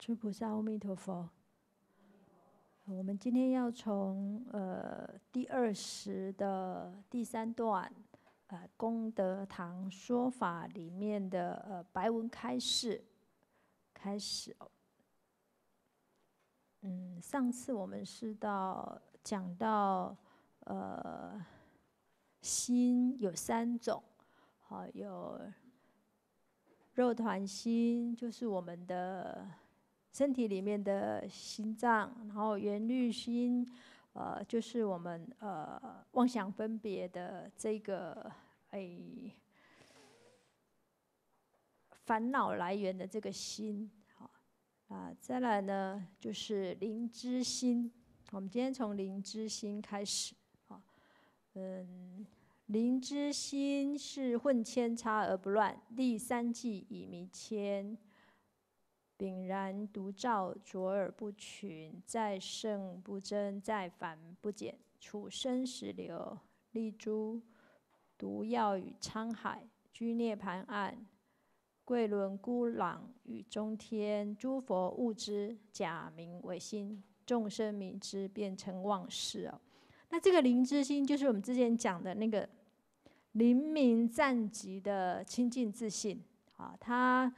诸菩萨，阿弥陀佛。我们今天要从呃第二十的第三段，呃功德堂说法里面的呃白文开始开始。嗯，上次我们是到讲到呃心有三种，好有肉团心，就是我们的。身体里面的心脏，然后元律心，呃，就是我们呃妄想分别的这个哎烦恼来源的这个心，好啊，再来呢就是灵知心，我们今天从灵知心开始，啊，嗯，灵知心是混千差而不乱，立三际以迷千。凛然独照，卓尔不群；在胜不争，在繁不减。处生死流，立诸毒药与沧海；居涅盘岸，贵论孤朗与中天。诸佛悟之，假名为心；众生明之，变成妄事哦，那这个灵之心，就是我们之前讲的那个灵明湛寂的清净自信。啊，他。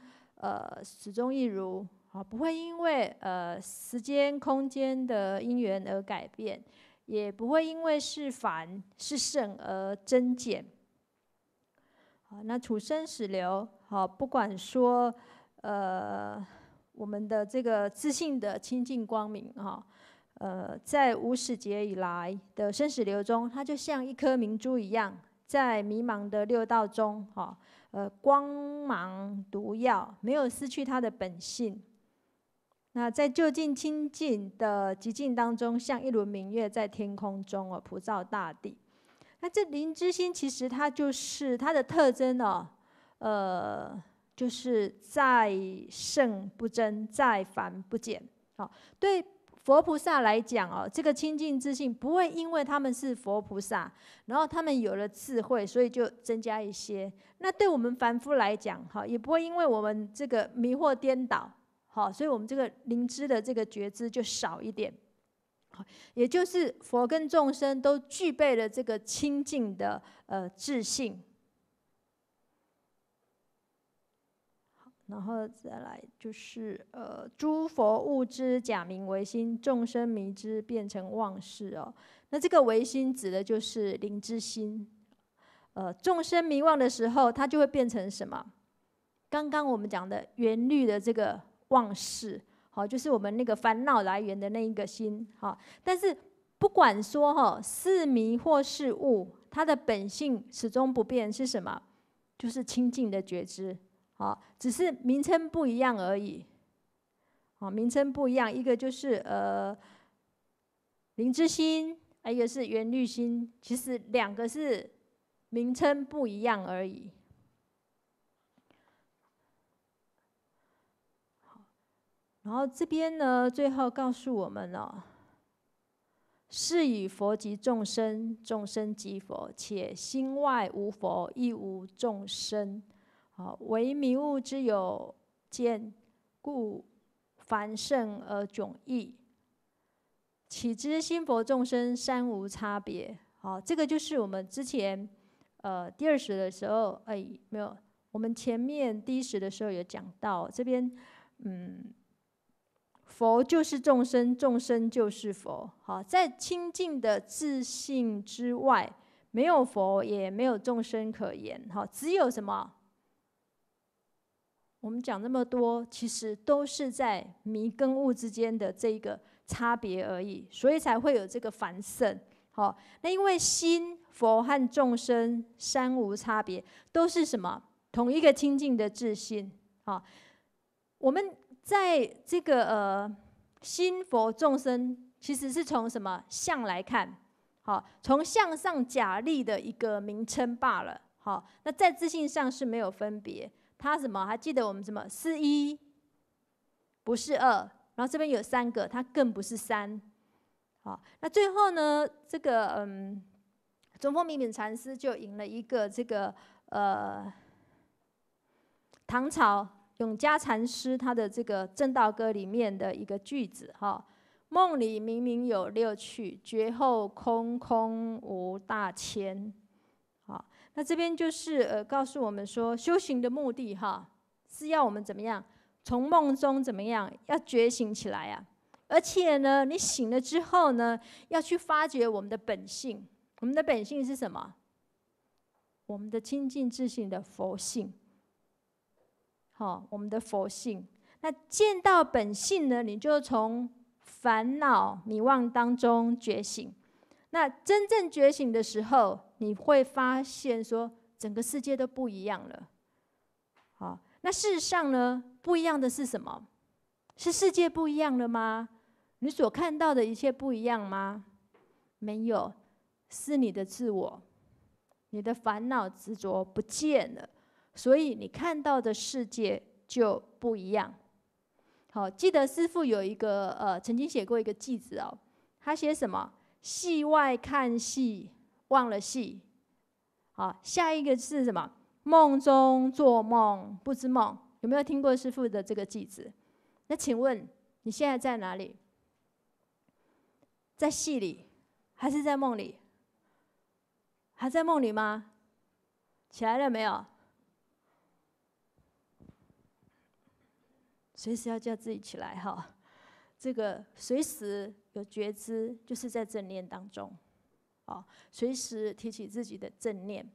呃，始终一如，啊，不会因为呃时间、空间的因缘而改变，也不会因为是凡是圣而增减。那处生死流，好，不管说呃我们的这个自信的清净光明，哈，呃，在五始劫以来的生死流中，它就像一颗明珠一样，在迷茫的六道中，哈。呃，光芒毒药没有失去它的本性，那在就近清近的极境当中，像一轮明月在天空中哦，普照大地。那这灵之心，其实它就是它的特征哦，呃，就是再胜不争，再繁不减，好对。佛菩萨来讲哦，这个清净自信不会因为他们是佛菩萨，然后他们有了智慧，所以就增加一些。那对我们凡夫来讲，哈，也不会因为我们这个迷惑颠倒，好，所以我们这个灵知的这个觉知就少一点。好，也就是佛跟众生都具备了这个清净的呃智性。然后再来就是，呃，诸佛悟之假名为心，众生迷之变成妄事哦。那这个唯心指的就是灵之心，呃，众生迷妄的时候，它就会变成什么？刚刚我们讲的原律的这个妄事，好，就是我们那个烦恼来源的那一个心哈。但是不管说哈是迷或是悟，它的本性始终不变是什么？就是清净的觉知。好，只是名称不一样而已。好，名称不一样，一个就是呃，灵之心，一个是圆律心，其实两个是名称不一样而已。好，然后这边呢，最后告诉我们了：是以佛及众生，众生即佛，且心外无佛，亦无众生。好，唯迷悟之有见，故繁盛而迥异。岂知心佛众生三无差别？好，这个就是我们之前呃第二十的时候，哎，没有，我们前面第十的时候有讲到。这边，嗯，佛就是众生，众生就是佛。好，在清净的自性之外，没有佛，也没有众生可言。好，只有什么？我们讲那么多，其实都是在迷跟悟之间的这个差别而已，所以才会有这个繁盛。好，那因为心佛和众生三无差别，都是什么？同一个清净的自信。好，我们在这个呃心佛众生其实是从什么相来看？好，从向上假立的一个名称罢了。好，那在自信上是没有分别。他什么？还记得我们什么？是一，不是二。然后这边有三个，他更不是三。好，那最后呢？这个嗯，中风敏敏禅师就引了一个这个呃，唐朝永嘉禅师他的这个《正道歌》里面的一个句子哈：梦里明明有六趣，觉后空空无大千。那这边就是呃告诉我们说，修行的目的哈是要我们怎么样，从梦中怎么样要觉醒起来啊。而且呢，你醒了之后呢，要去发掘我们的本性。我们的本性是什么？我们的清净自信的佛性。好，我们的佛性。那见到本性呢，你就从烦恼迷妄当中觉醒。那真正觉醒的时候。你会发现，说整个世界都不一样了。好，那事实上呢，不一样的是什么？是世界不一样了吗？你所看到的一切不一样吗？没有，是你的自我，你的烦恼执着不见了，所以你看到的世界就不一样。好，记得师父有一个呃，曾经写过一个句子哦，他写什么？戏外看戏。忘了戏，好，下一个是什么？梦中做梦，不知梦有没有听过师傅的这个句子？那请问你现在在哪里？在戏里，还是在梦里？还在梦里吗？起来了没有？随时要叫自己起来哈，这个随时有觉知，就是在正念当中。啊，随时提起自己的正念。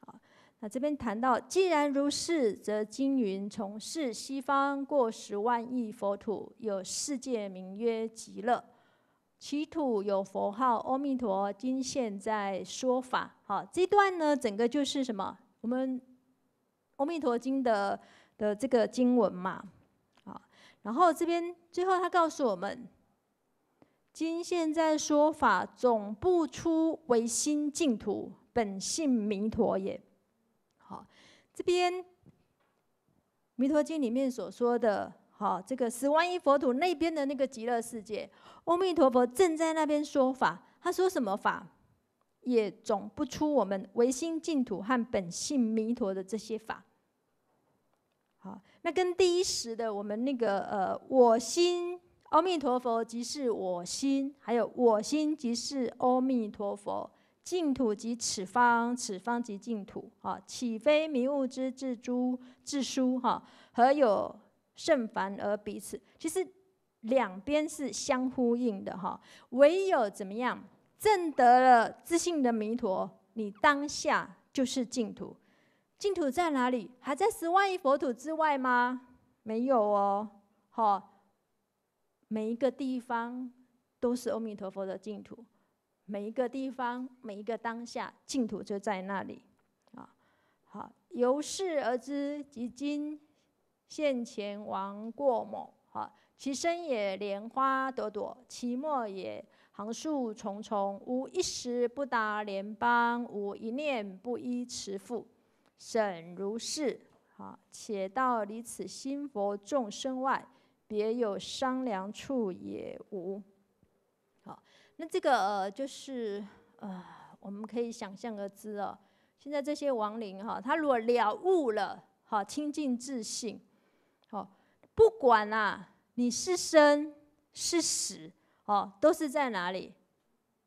啊，那这边谈到，既然如是，则经云：从事西方过十万亿佛土，有世界名曰极乐，其土有佛号阿弥陀，今现在说法。好，这段呢，整个就是什么？我们《阿弥陀经》的的这个经文嘛。好，然后这边最后他告诉我们。今现在说法总不出唯心净土、本性弥陀也。好，这边《弥陀经》里面所说的，好，这个十万亿佛土那边的那个极乐世界，阿弥陀佛正在那边说法，他说什么法，也总不出我们唯心净土和本性弥陀的这些法。好，那跟第一时的我们那个呃我心。阿弥陀佛，即是我心；还有我心，即是阿弥陀佛。净土即此方，此方即净土。啊，岂非迷悟之自诸自书？哈，何有甚凡而彼此？其实两边是相呼应的。哈，唯有怎么样证得了自性的弥陀，你当下就是净土。净土在哪里？还在十万亿佛土之外吗？没有哦。好。每一个地方都是阿弥陀佛的净土，每一个地方，每一个当下，净土就在那里。啊，好，由是而知即今现前王过某，啊，其身也莲花朵朵，其末也行树重重，无一时不达莲邦，无一念不依慈父，甚如是。啊，且到离此心佛众生外。别有商量处也无。好，那这个呃，就是呃，我们可以想象得知哦。现在这些亡灵哈，他如果了悟了，好，清净自信，好，不管啊，你是生是死，哦，都是在哪里？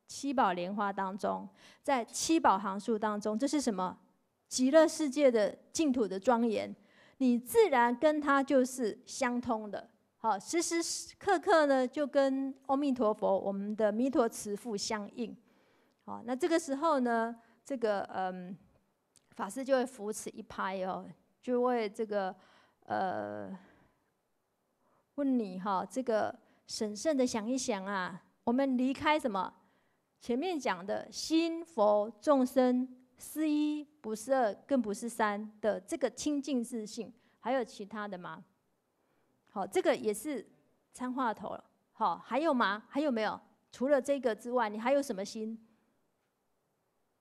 七宝莲花当中，在七宝行树当中，这是什么？极乐世界的净土的庄严，你自然跟他就是相通的。好，时时刻刻呢，就跟阿弥陀佛、我们的弥陀慈父相应。好，那这个时候呢，这个嗯，法师就会扶持一拍哦，就会这个呃，问你哈，这个审慎的想一想啊，我们离开什么？前面讲的心佛众生是一，不是二，更不是三的这个清净自信，还有其他的吗？好，这个也是，参话头了。好，还有吗？还有没有？除了这个之外，你还有什么心？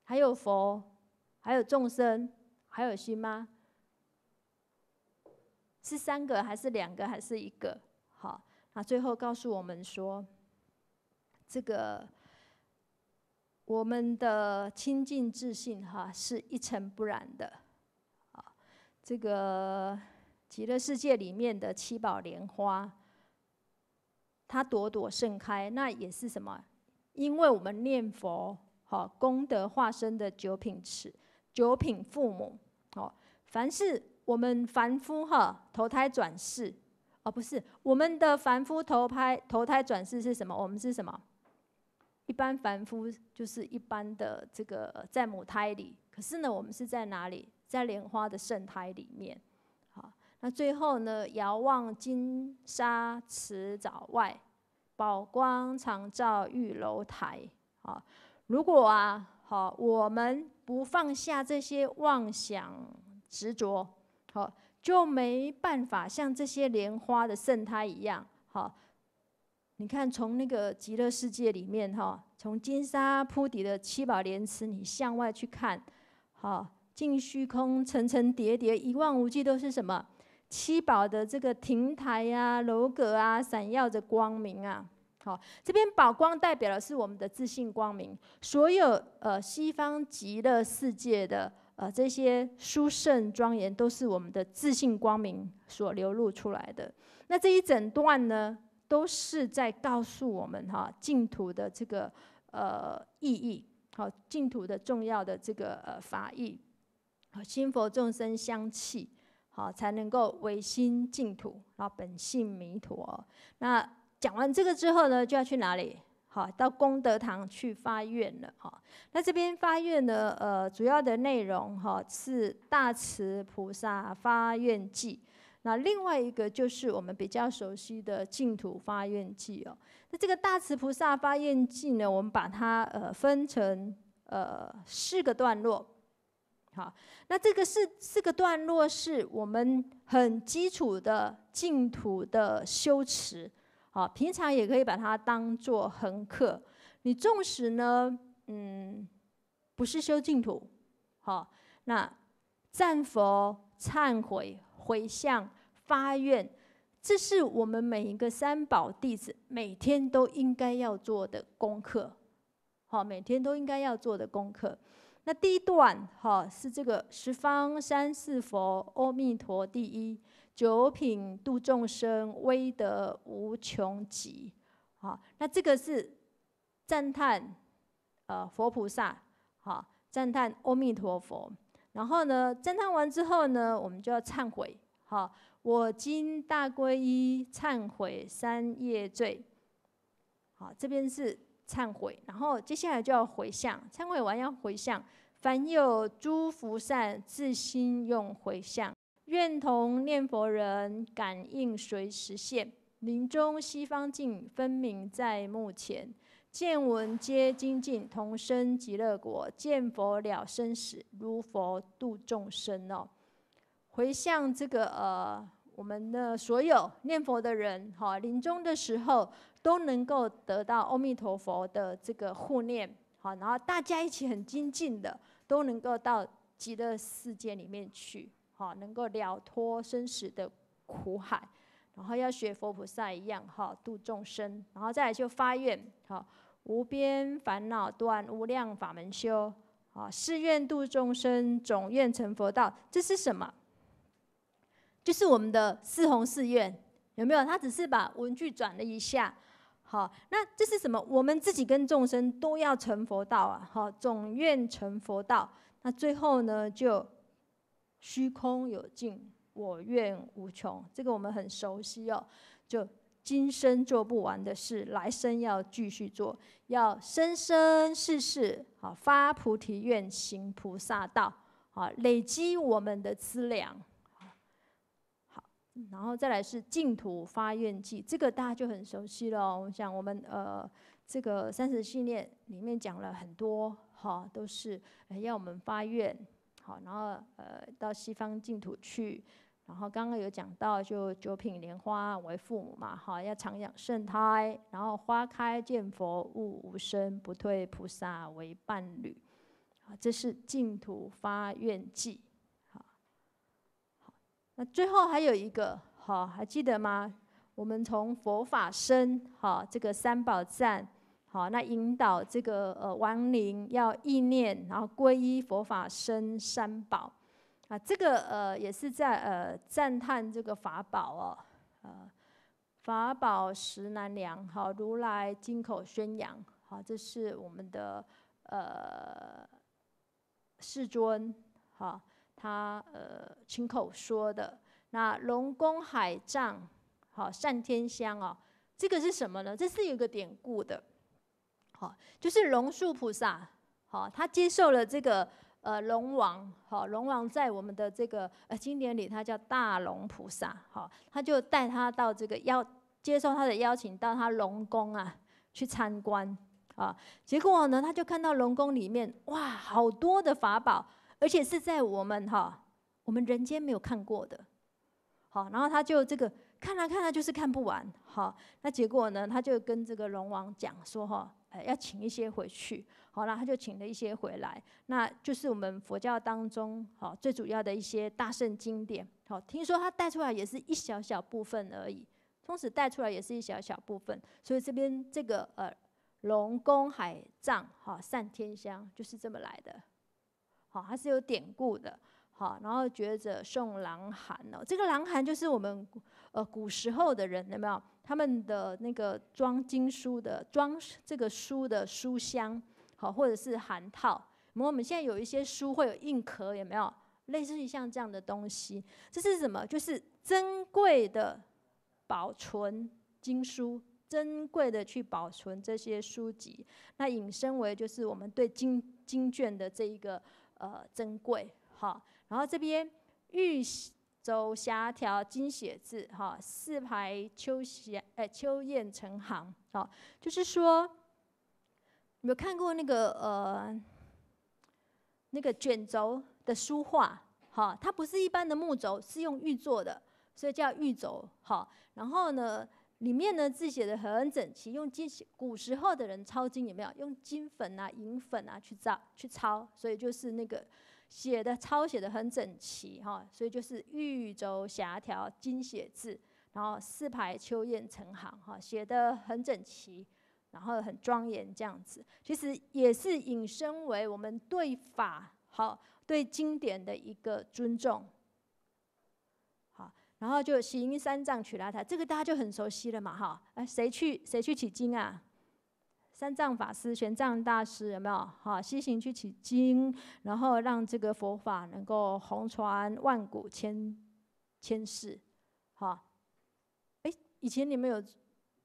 还有佛，还有众生，还有心吗？是三个还是两个还是一个？好，那最后告诉我们说，这个我们的清净自信哈，是一尘不染的。好，这个。极乐世界里面的七宝莲花，它朵朵盛开，那也是什么？因为我们念佛，哦，功德化身的九品池，九品父母，哦，凡是我们凡夫哈，投胎转世，啊，不是我们的凡夫投胎，投胎转世是什么？我们是什么？一般凡夫就是一般的这个在母胎里，可是呢，我们是在哪里？在莲花的圣胎里面。那最后呢？遥望金沙池沼外，宝光常照玉楼台。啊，如果啊，好，我们不放下这些妄想执着，好，就没办法像这些莲花的圣胎一样。好，你看从那个极乐世界里面哈，从金沙铺底的七宝莲池，你向外去看，好，尽虚空层层叠叠，一望无际都是什么？七宝的这个亭台呀、楼阁啊，闪耀着光明啊。好，这边宝光代表的是我们的自信光明。所有呃西方极乐世界的呃这些殊胜庄严，都是我们的自信光明所流露出来的。那这一整段呢，都是在告诉我们哈净土的这个呃意义，好净土的重要的这个呃法义，好心佛众生相契。好，才能够唯心净土，然后本性弥陀。那讲完这个之后呢，就要去哪里？好，到功德堂去发愿了。好，那这边发愿呢，呃，主要的内容哈是大慈菩萨发愿记。那另外一个就是我们比较熟悉的净土发愿记哦。那这个大慈菩萨发愿记呢，我们把它呃分成呃四个段落。好，那这个四四个段落是我们很基础的净土的修持，好，平常也可以把它当做恒课。你纵使呢，嗯，不是修净土，好，那赞佛、忏悔、回向、发愿，这是我们每一个三宝弟子每天都应该要做的功课，好，每天都应该要做的功课。那第一段，哈，是这个十方三世佛，阿弥陀第一，九品度众生，威德无穷极，好，那这个是赞叹，呃，佛菩萨，好，赞叹阿弥陀佛。然后呢，赞叹完之后呢，我们就要忏悔，哈，我今大皈依，忏悔三业罪，好，这边是。忏悔，然后接下来就要回向。忏悔完要回向，凡有诸福善，自心用回向，愿同念佛人感应随时现，临终西方境分明在目前，见闻皆精进，同生极乐国，见佛了生死，如佛度众生哦。回向这个呃，我们的所有念佛的人哈，临终的时候。都能够得到阿弥陀佛的这个护念，好，然后大家一起很精进的，都能够到极乐世界里面去，好，能够了脱生死的苦海，然后要学佛菩萨一样，哈，度众生，然后再来就发愿，好，无边烦恼断，无量法门修，好，誓愿度众生，总愿成佛道，这是什么？就是我们的四弘誓愿，有没有？他只是把文具转了一下。好，那这是什么？我们自己跟众生都要成佛道啊！好，总愿成佛道，那最后呢，就虚空有尽，我愿无穷。这个我们很熟悉哦，就今生做不完的事，来生要继续做，要生生世世啊，发菩提愿，行菩萨道啊，累积我们的资粮。然后再来是净土发愿偈，这个大家就很熟悉了。我想我们呃，这个三十信念里面讲了很多哈，都是要我们发愿，好，然后呃，到西方净土去。然后刚刚有讲到，就九品莲花为父母嘛，哈，要常养圣胎，然后花开见佛悟无生，不退菩萨为伴侣，啊，这是净土发愿偈。那最后还有一个，好，还记得吗？我们从佛法生，好，这个三宝赞，好，那引导这个呃亡灵要意念，然后皈依佛法生三宝，啊，这个呃也是在呃赞叹这个法宝哦，呃，法宝实难量，好，如来金口宣扬，好，这是我们的呃，世尊，好。他呃亲口说的，那龙宫海藏，好善天香哦，这个是什么呢？这是有一个典故的，好，就是龙树菩萨，好，他接受了这个呃龙王，好，龙王在我们的这个呃经典里，他叫大龙菩萨，好，他就带他到这个邀，接受他的邀请到他龙宫啊去参观啊，结果呢，他就看到龙宫里面，哇，好多的法宝。而且是在我们哈，我们人间没有看过的，好，然后他就这个看了看了就是看不完，好，那结果呢，他就跟这个龙王讲说哈，呃，要请一些回去，好，后他就请了一些回来，那就是我们佛教当中好最主要的一些大圣经典，好，听说他带出来也是一小小部分而已，从此带出来也是一小小部分，所以这边这个呃龙宫海藏哈善天香就是这么来的。好，它是有典故的。好，然后觉着送狼寒哦，这个狼寒就是我们呃古时候的人有没有他们的那个装经书的装这个书的书箱，好或者是函套。我们现在有一些书会有硬壳，有没有？类似于像这样的东西，这是什么？就是珍贵的保存经书，珍贵的去保存这些书籍。那引申为就是我们对经经卷的这一个。呃，珍贵哈，然后这边玉轴狭条金写字哈，四排秋霞哎秋雁成行哈，就是说有没有看过那个呃那个卷轴的书画哈？它不是一般的木轴，是用玉做的，所以叫玉轴哈。然后呢？里面呢字写的很整齐，用金古时候的人抄经有没有用金粉啊、银粉啊去造去抄，所以就是那个写的抄写的很整齐哈，所以就是玉轴狭条金写字，然后四排秋雁成行哈，写的很整齐，然后很庄严这样子，其实也是引申为我们对法好对经典的一个尊重。然后就行三藏取阿台，这个大家就很熟悉了嘛，哈，哎，谁去谁去取经啊？三藏法师、玄奘大师有没有？哈，西行去取经，然后让这个佛法能够红传万古千千世，哈。哎，以前你们有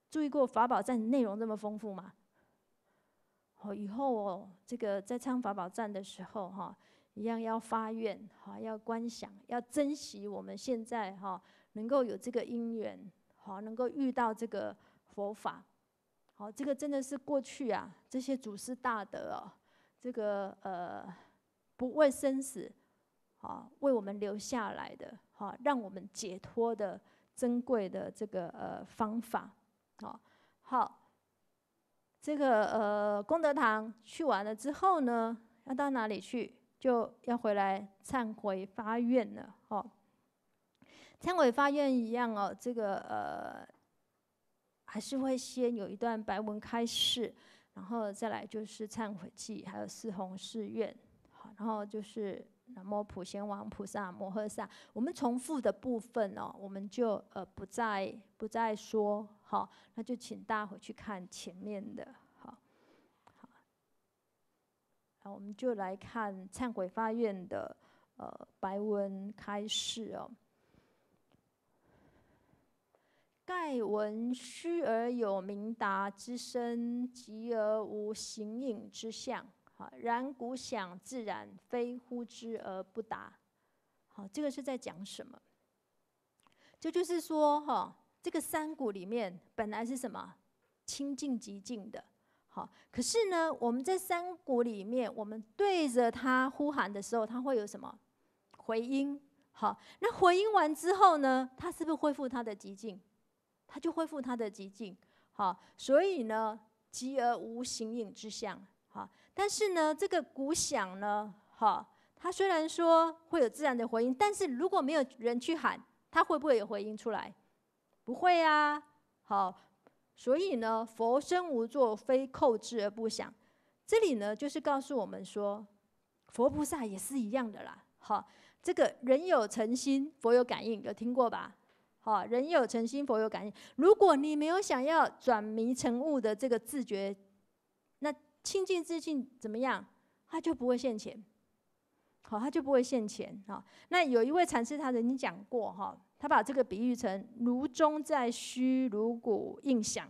注意过法宝站内容这么丰富吗？哦，以后哦，这个在唱法宝站的时候，哈。一样要发愿，哈，要观想，要珍惜我们现在哈能够有这个因缘，好能够遇到这个佛法，好这个真的是过去啊这些祖师大德哦，这个呃不畏生死，啊为我们留下来的，哈，让我们解脱的珍贵的这个呃方法，好好这个呃功德堂去完了之后呢，要到哪里去？就要回来忏悔发愿了，哦，忏悔发愿一样哦，这个呃，还是会先有一段白文开示，然后再来就是忏悔记，还有四弘誓愿，好，然后就是南无普贤王菩萨摩诃萨。我们重复的部分哦，我们就呃不再不再说，好，那就请大家回去看前面的。好，我们就来看忏悔发愿的呃白文开示哦。盖闻虚而有明达之身，极而无形影之相。好，然鼓响自然，非忽之而不达。好，这个是在讲什么？这就是说哈，这个山谷里面本来是什么清净极静的。好，可是呢，我们在山谷里面，我们对着它呼喊的时候，它会有什么回音？好，那回音完之后呢，它是不是恢复它的寂静？它就恢复它的寂静。好，所以呢，寂而无形影之象。好，但是呢，这个鼓响呢，好，它虽然说会有自然的回音，但是如果没有人去喊，它会不会有回音出来？不会啊。好。所以呢，佛身无作，非扣之而不想。这里呢，就是告诉我们说，佛菩萨也是一样的啦。好，这个人有诚心，佛有感应，有听过吧？好，人有诚心，佛有感应。如果你没有想要转迷成悟的这个自觉，那清净自性怎么样？他就不会现钱。好，他就不会现钱。哈，那有一位禅师，他曾经讲过哈。他把这个比喻成如钟在虚，如果应响，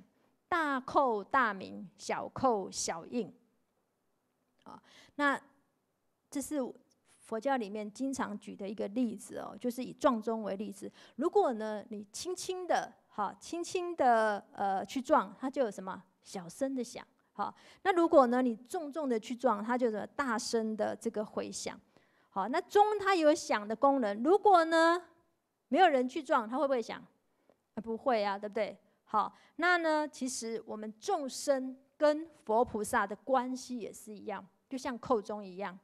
大叩大鸣，小叩小应。啊，那这是佛教里面经常举的一个例子哦，就是以撞钟为例子。如果呢，你轻轻的，哈，轻轻的，呃，去撞，它就有什么小声的响，好。那如果呢，你重重的去撞，它就是大声的这个回响。好，那钟它有响的功能，如果呢？没有人去撞，他会不会响？不会啊，对不对？好，那呢？其实我们众生跟佛菩萨的关系也是一样，就像扣钟一样。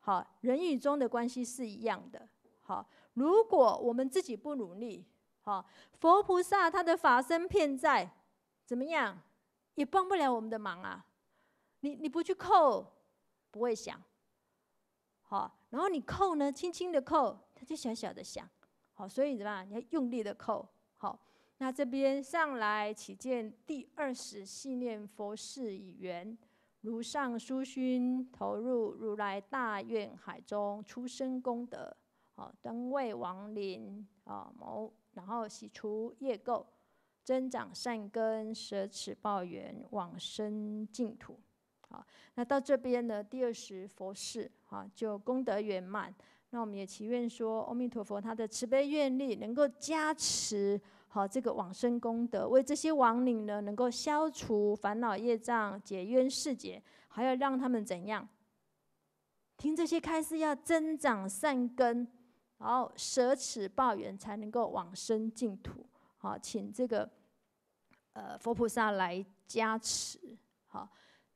好人与钟的关系是一样的。好，如果我们自己不努力，好，佛菩萨他的法身片在，怎么样也帮不了我们的忙啊！你你不去扣，不会响。好，然后你扣呢，轻轻的扣，它就小小的响。好，所以怎么样？你要用力的扣。好，那这边上来起见，第二十信念佛事已圆，如上殊勋投入如来大愿海中，出生功德。好，登位王林啊，谋然后洗除业垢，增长善根，舍此报缘往生净土。好，那到这边呢，第二十佛事啊，就功德圆满。那我们也祈愿说，阿弥陀佛他的慈悲愿力能够加持好这个往生功德，为这些亡灵呢能够消除烦恼业障、解冤释结，还要让他们怎样？听这些开示要增长善根，然后舍此报缘才能够往生净土。好，请这个呃佛菩萨来加持好。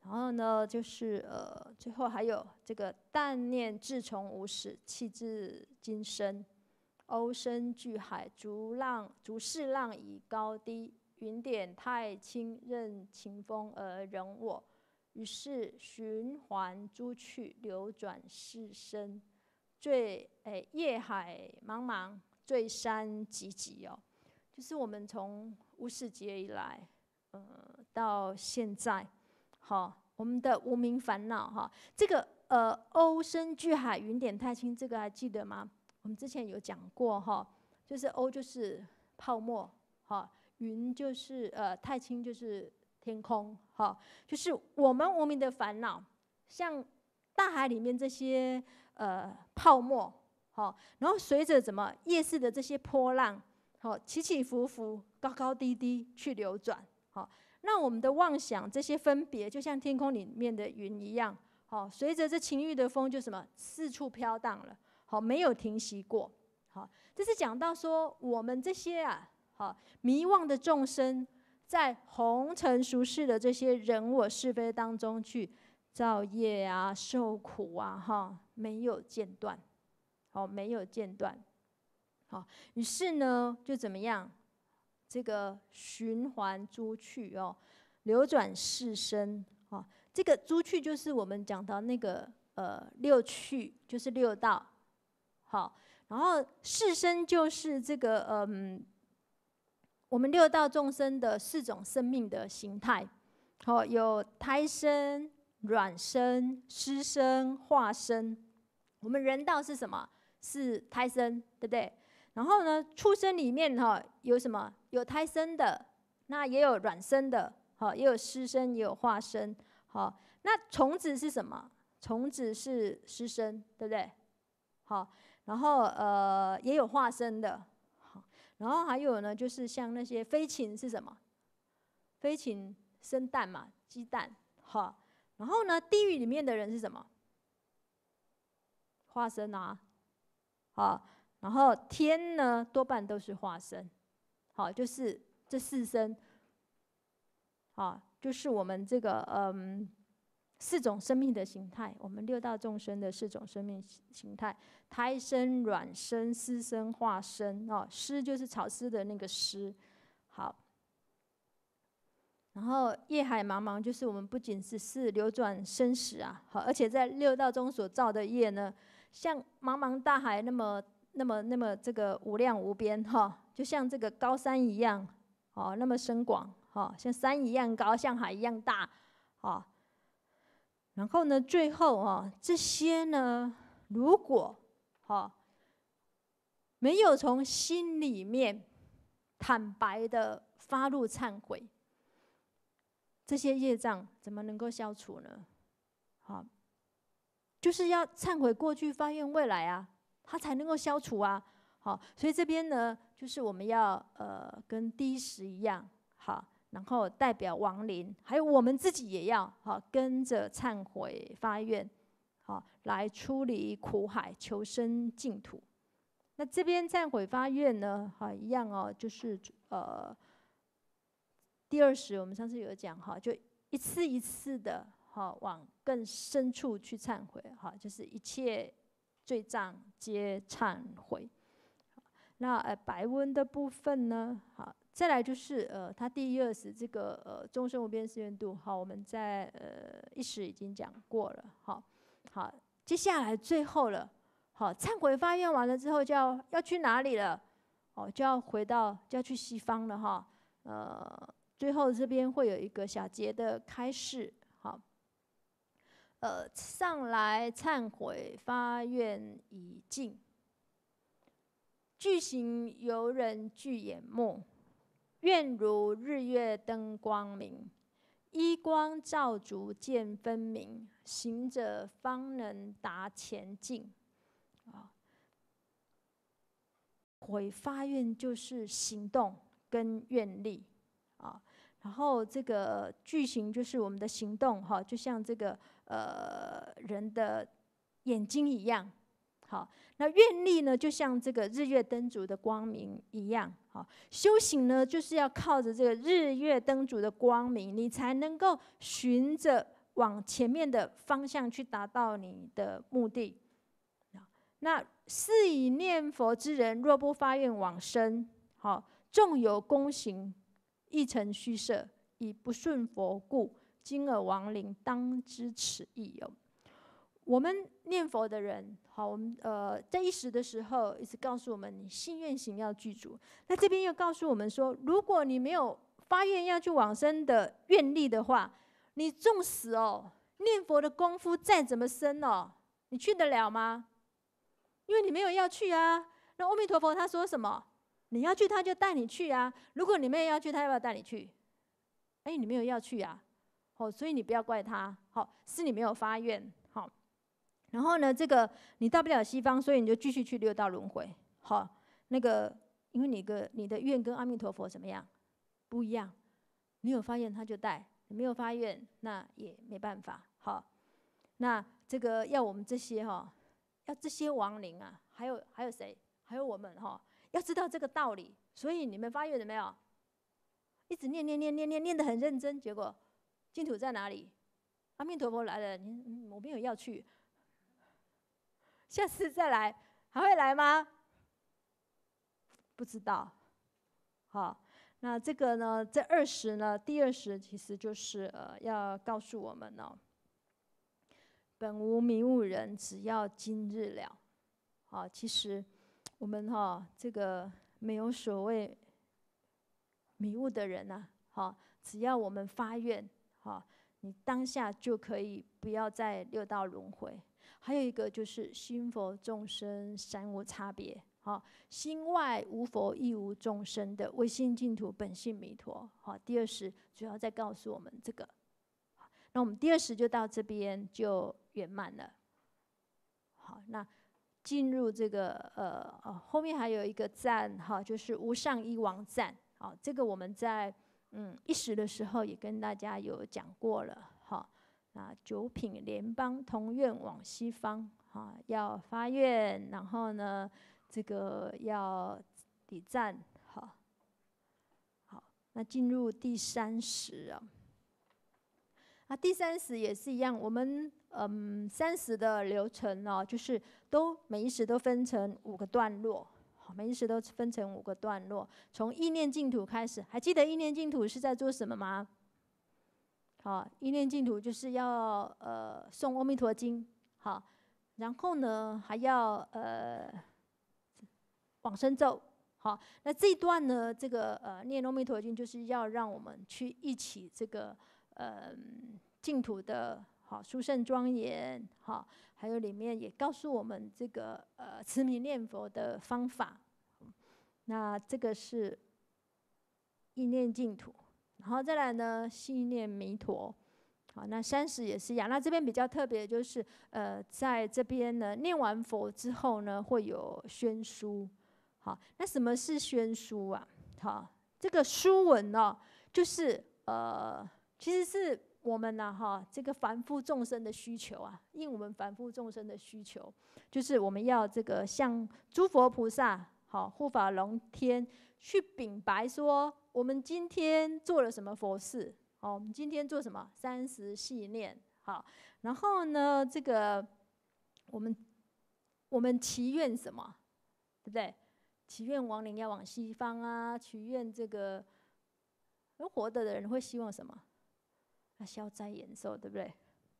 然后呢，就是呃，最后还有这个“但念自从无始，弃自今生，鸥声巨海，逐浪逐世浪以高低，云点太清，任清风而任我，于是循环诸趣，流转世身，最哎夜海茫茫，醉山寂寂哦。”就是我们从无始劫以来，呃，到现在。好，我们的无名烦恼哈，这个呃，欧身巨海，云点太清，这个还记得吗？我们之前有讲过哈，就是欧就是泡沫哈，云就是呃太清就是天空哈，就是我们无名的烦恼，像大海里面这些呃泡沫哈，然后随着怎么夜市的这些波浪好起起伏伏，高高低低去流转好。那我们的妄想这些分别，就像天空里面的云一样，好，随着这情欲的风就什么四处飘荡了，好，没有停息过，好，这是讲到说我们这些啊，好迷惘的众生，在红尘俗世的这些人我是非当中去造业啊，受苦啊，哈，没有间断，好，没有间断，好，于是呢，就怎么样？这个循环诸趣哦，流转世身啊，这个诸趣就是我们讲到那个呃六趣，就是六道，好，然后世身就是这个嗯，我们六道众生的四种生命的形态，好，有胎生、卵生、湿生、化生，我们人道是什么？是胎生，对不对？然后呢，畜生里面哈有什么？有胎生的，那也有卵生的，好，也有湿生，也有化生，好。那虫子是什么？虫子是湿生，对不对？好，然后呃也有化生的，好。然后还有呢，就是像那些飞禽是什么？飞禽生蛋嘛，鸡蛋，好。然后呢，地狱里面的人是什么？化生啊，好。然后天呢，多半都是化身。好，就是这四身。啊，就是我们这个嗯四种生命的形态，我们六道众生的四种生命形态：胎生、卵生、湿生、化身。哦，湿就是潮湿的那个湿。好，然后夜海茫茫，就是我们不仅是是流转生死啊，好，而且在六道中所造的业呢，像茫茫大海那么。那么，那么这个无量无边哈，就像这个高山一样，哦，那么深广，哈，像山一样高，像海一样大，好。然后呢，最后啊，这些呢，如果哈没有从心里面坦白的发露忏悔，这些业障怎么能够消除呢？好，就是要忏悔过去，发愿未来啊。它才能够消除啊！好，所以这边呢，就是我们要呃跟第十一样好，然后代表亡灵，还有我们自己也要好跟着忏悔发愿，好来出离苦海，求生净土。那这边忏悔发愿呢，好一样哦，就是呃第二十，我们上次有讲哈，就一次一次的哈往更深处去忏悔，哈，就是一切。罪障皆忏悔，那呃白温的部分呢？好，再来就是呃，他第一二十这个呃，终身无边誓愿度。好，我们在呃一时已经讲过了。好，好，接下来最后了。好，忏悔发愿完了之后，就要要去哪里了？哦，就要回到就要去西方了哈。呃，最后这边会有一个小节的开示。呃，上来忏悔发愿已尽，具行由人具眼目，愿如日月灯光明，依光照足见分明，行者方能达前进。啊，悔发愿就是行动跟愿力，啊，然后这个具行就是我们的行动，哈，就像这个。呃，人的眼睛一样，好。那愿力呢，就像这个日月灯烛的光明一样，好。修行呢，就是要靠着这个日月灯烛的光明，你才能够循着往前面的方向去达到你的目的。那是以念佛之人若不发愿往生，好，纵有功行，亦成虚设。以不顺佛故。金耳亡灵，当知此意哦。我们念佛的人，好，我们呃，在一时的时候，一直告诉我们，你心愿行要具足。那这边又告诉我们说，如果你没有发愿要去往生的愿力的话，你纵死哦，念佛的功夫再怎么深哦，你去得了吗？因为你没有要去啊。那阿弥陀佛他说什么？你要去，他就带你去啊。如果你没有要去，他要不要带你去？哎，你没有要去啊。哦，所以你不要怪他，好，是你没有发愿，好，然后呢，这个你到不了西方，所以你就继续去六道轮回，好，那个因为你个你的愿跟阿弥陀佛怎么样不一样，你有发愿他就带，你没有发愿那也没办法，好，那这个要我们这些哈，要这些亡灵啊，还有还有谁，还有我们哈，要知道这个道理，所以你们发愿了没有？一直念念念念念念的很认真，结果。净土在哪里？阿弥陀佛来了，您我没有要去，下次再来还会来吗？不知道。好，那这个呢？这二十呢？第二十其实就是呃，要告诉我们呢，本无迷悟人，只要今日了。好，其实我们哈这个没有所谓迷悟的人呐，好，只要我们发愿。好，你当下就可以不要再六道轮回。还有一个就是心佛众生三无差别，好，心外无佛亦无众生的唯心净土本性弥陀。好，第二十主要在告诉我们这个。那我们第二十就到这边就圆满了。好，那进入这个呃呃后面还有一个赞哈，就是无上一王赞。好，这个我们在。嗯，一时的时候也跟大家有讲过了，哈，啊九品联邦同愿往西方，哈，要发愿，然后呢，这个要礼赞，哈，好，那进入第三时啊，啊第三时也是一样，我们嗯三十的流程哦，就是都每一时都分成五个段落。每一时都分成五个段落，从意念净土开始。还记得意念净土是在做什么吗？好，意念净土就是要呃诵阿弥陀经，好，然后呢还要呃往生咒。好，那这一段呢，这个呃念阿弥陀经就是要让我们去一起这个呃净土的。好，书圣庄严，好，还有里面也告诉我们这个呃，持名念佛的方法。那这个是意念净土，然后再来呢，信念弥陀。好，那三十也是一样。那这边比较特别的就是，呃，在这边呢，念完佛之后呢，会有宣书。好，那什么是宣书啊？好，这个书文呢，就是呃，其实是。我们呢，哈，这个凡夫众生的需求啊，应我们凡夫众生的需求，就是我们要这个向诸佛菩萨、好护法龙天去禀白说，我们今天做了什么佛事？哦，我们今天做什么？三十系念，好。然后呢，这个我们我们祈愿什么？对不对？祈愿亡灵要往西方啊，祈愿这个而活着的人会希望什么？那消灾延寿，对不对？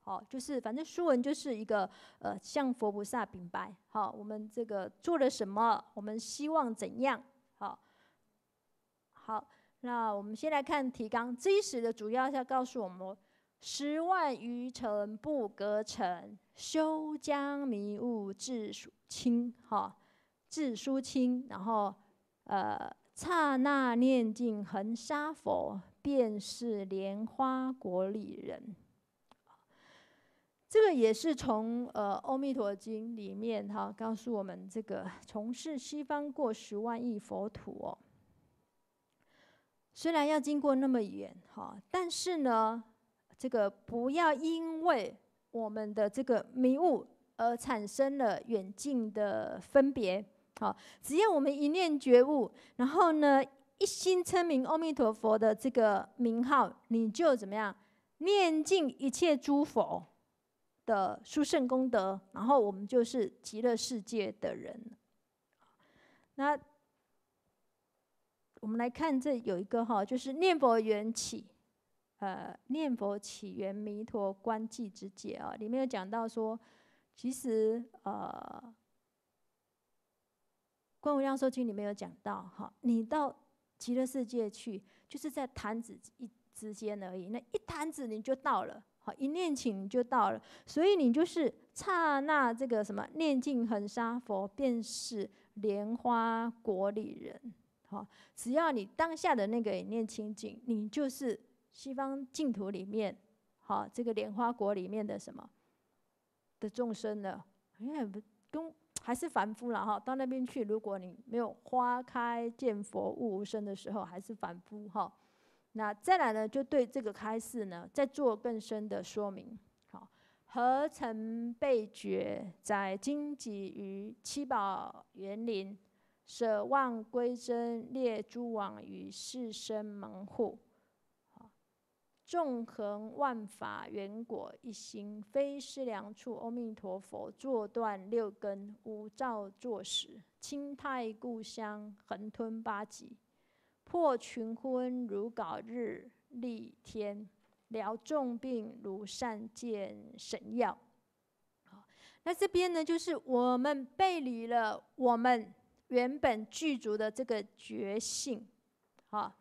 好，就是反正书文就是一个呃，向佛菩萨禀白。好，我们这个做了什么？我们希望怎样？好，好，那我们先来看提纲。这识的主要是要告诉我们：十万余城不隔尘，休将迷雾自疏清。哈，自疏清，然后呃，刹那念境恒沙佛。便是莲花国里人，这个也是从呃《阿弥陀经》里面哈告诉我们，这个从事西方过十万亿佛土哦，虽然要经过那么远哈，但是呢，这个不要因为我们的这个迷雾而产生了远近的分别，好，只要我们一念觉悟，然后呢。一心称名“阿弥陀佛”的这个名号，你就怎么样念尽一切诸佛的殊胜功德，然后我们就是极乐世界的人。那我们来看，这有一个哈，就是念佛缘起，呃，念佛起源弥陀观寂之界啊，里面有讲到说，其实呃，《观无量寿经》里面有讲到，哈，你到。极乐世界去，就是在弹指一之间而已。那一弹指你就到了，好一念起你就到了。所以你就是刹那这个什么念尽恒沙佛，便是莲花国里人。好，只要你当下的那个一念清净，你就是西方净土里面，好这个莲花国里面的什么的众生了。哎呀，不还是凡夫了哈，到那边去，如果你没有花开见佛、悟无生的时候，还是凡夫哈。那再来呢，就对这个开示呢，再做更深的说明。好，何曾被觉在荆棘于七宝园林，舍妄归真，列诸王于世生门户。纵横万法，缘果一心，非思量处。阿弥陀佛，坐断六根，五照坐时，清泰故乡，横吞八极，破群昏如搞日，立天疗重病如善见神药。那这边呢，就是我们背离了我们原本具足的这个觉性，啊。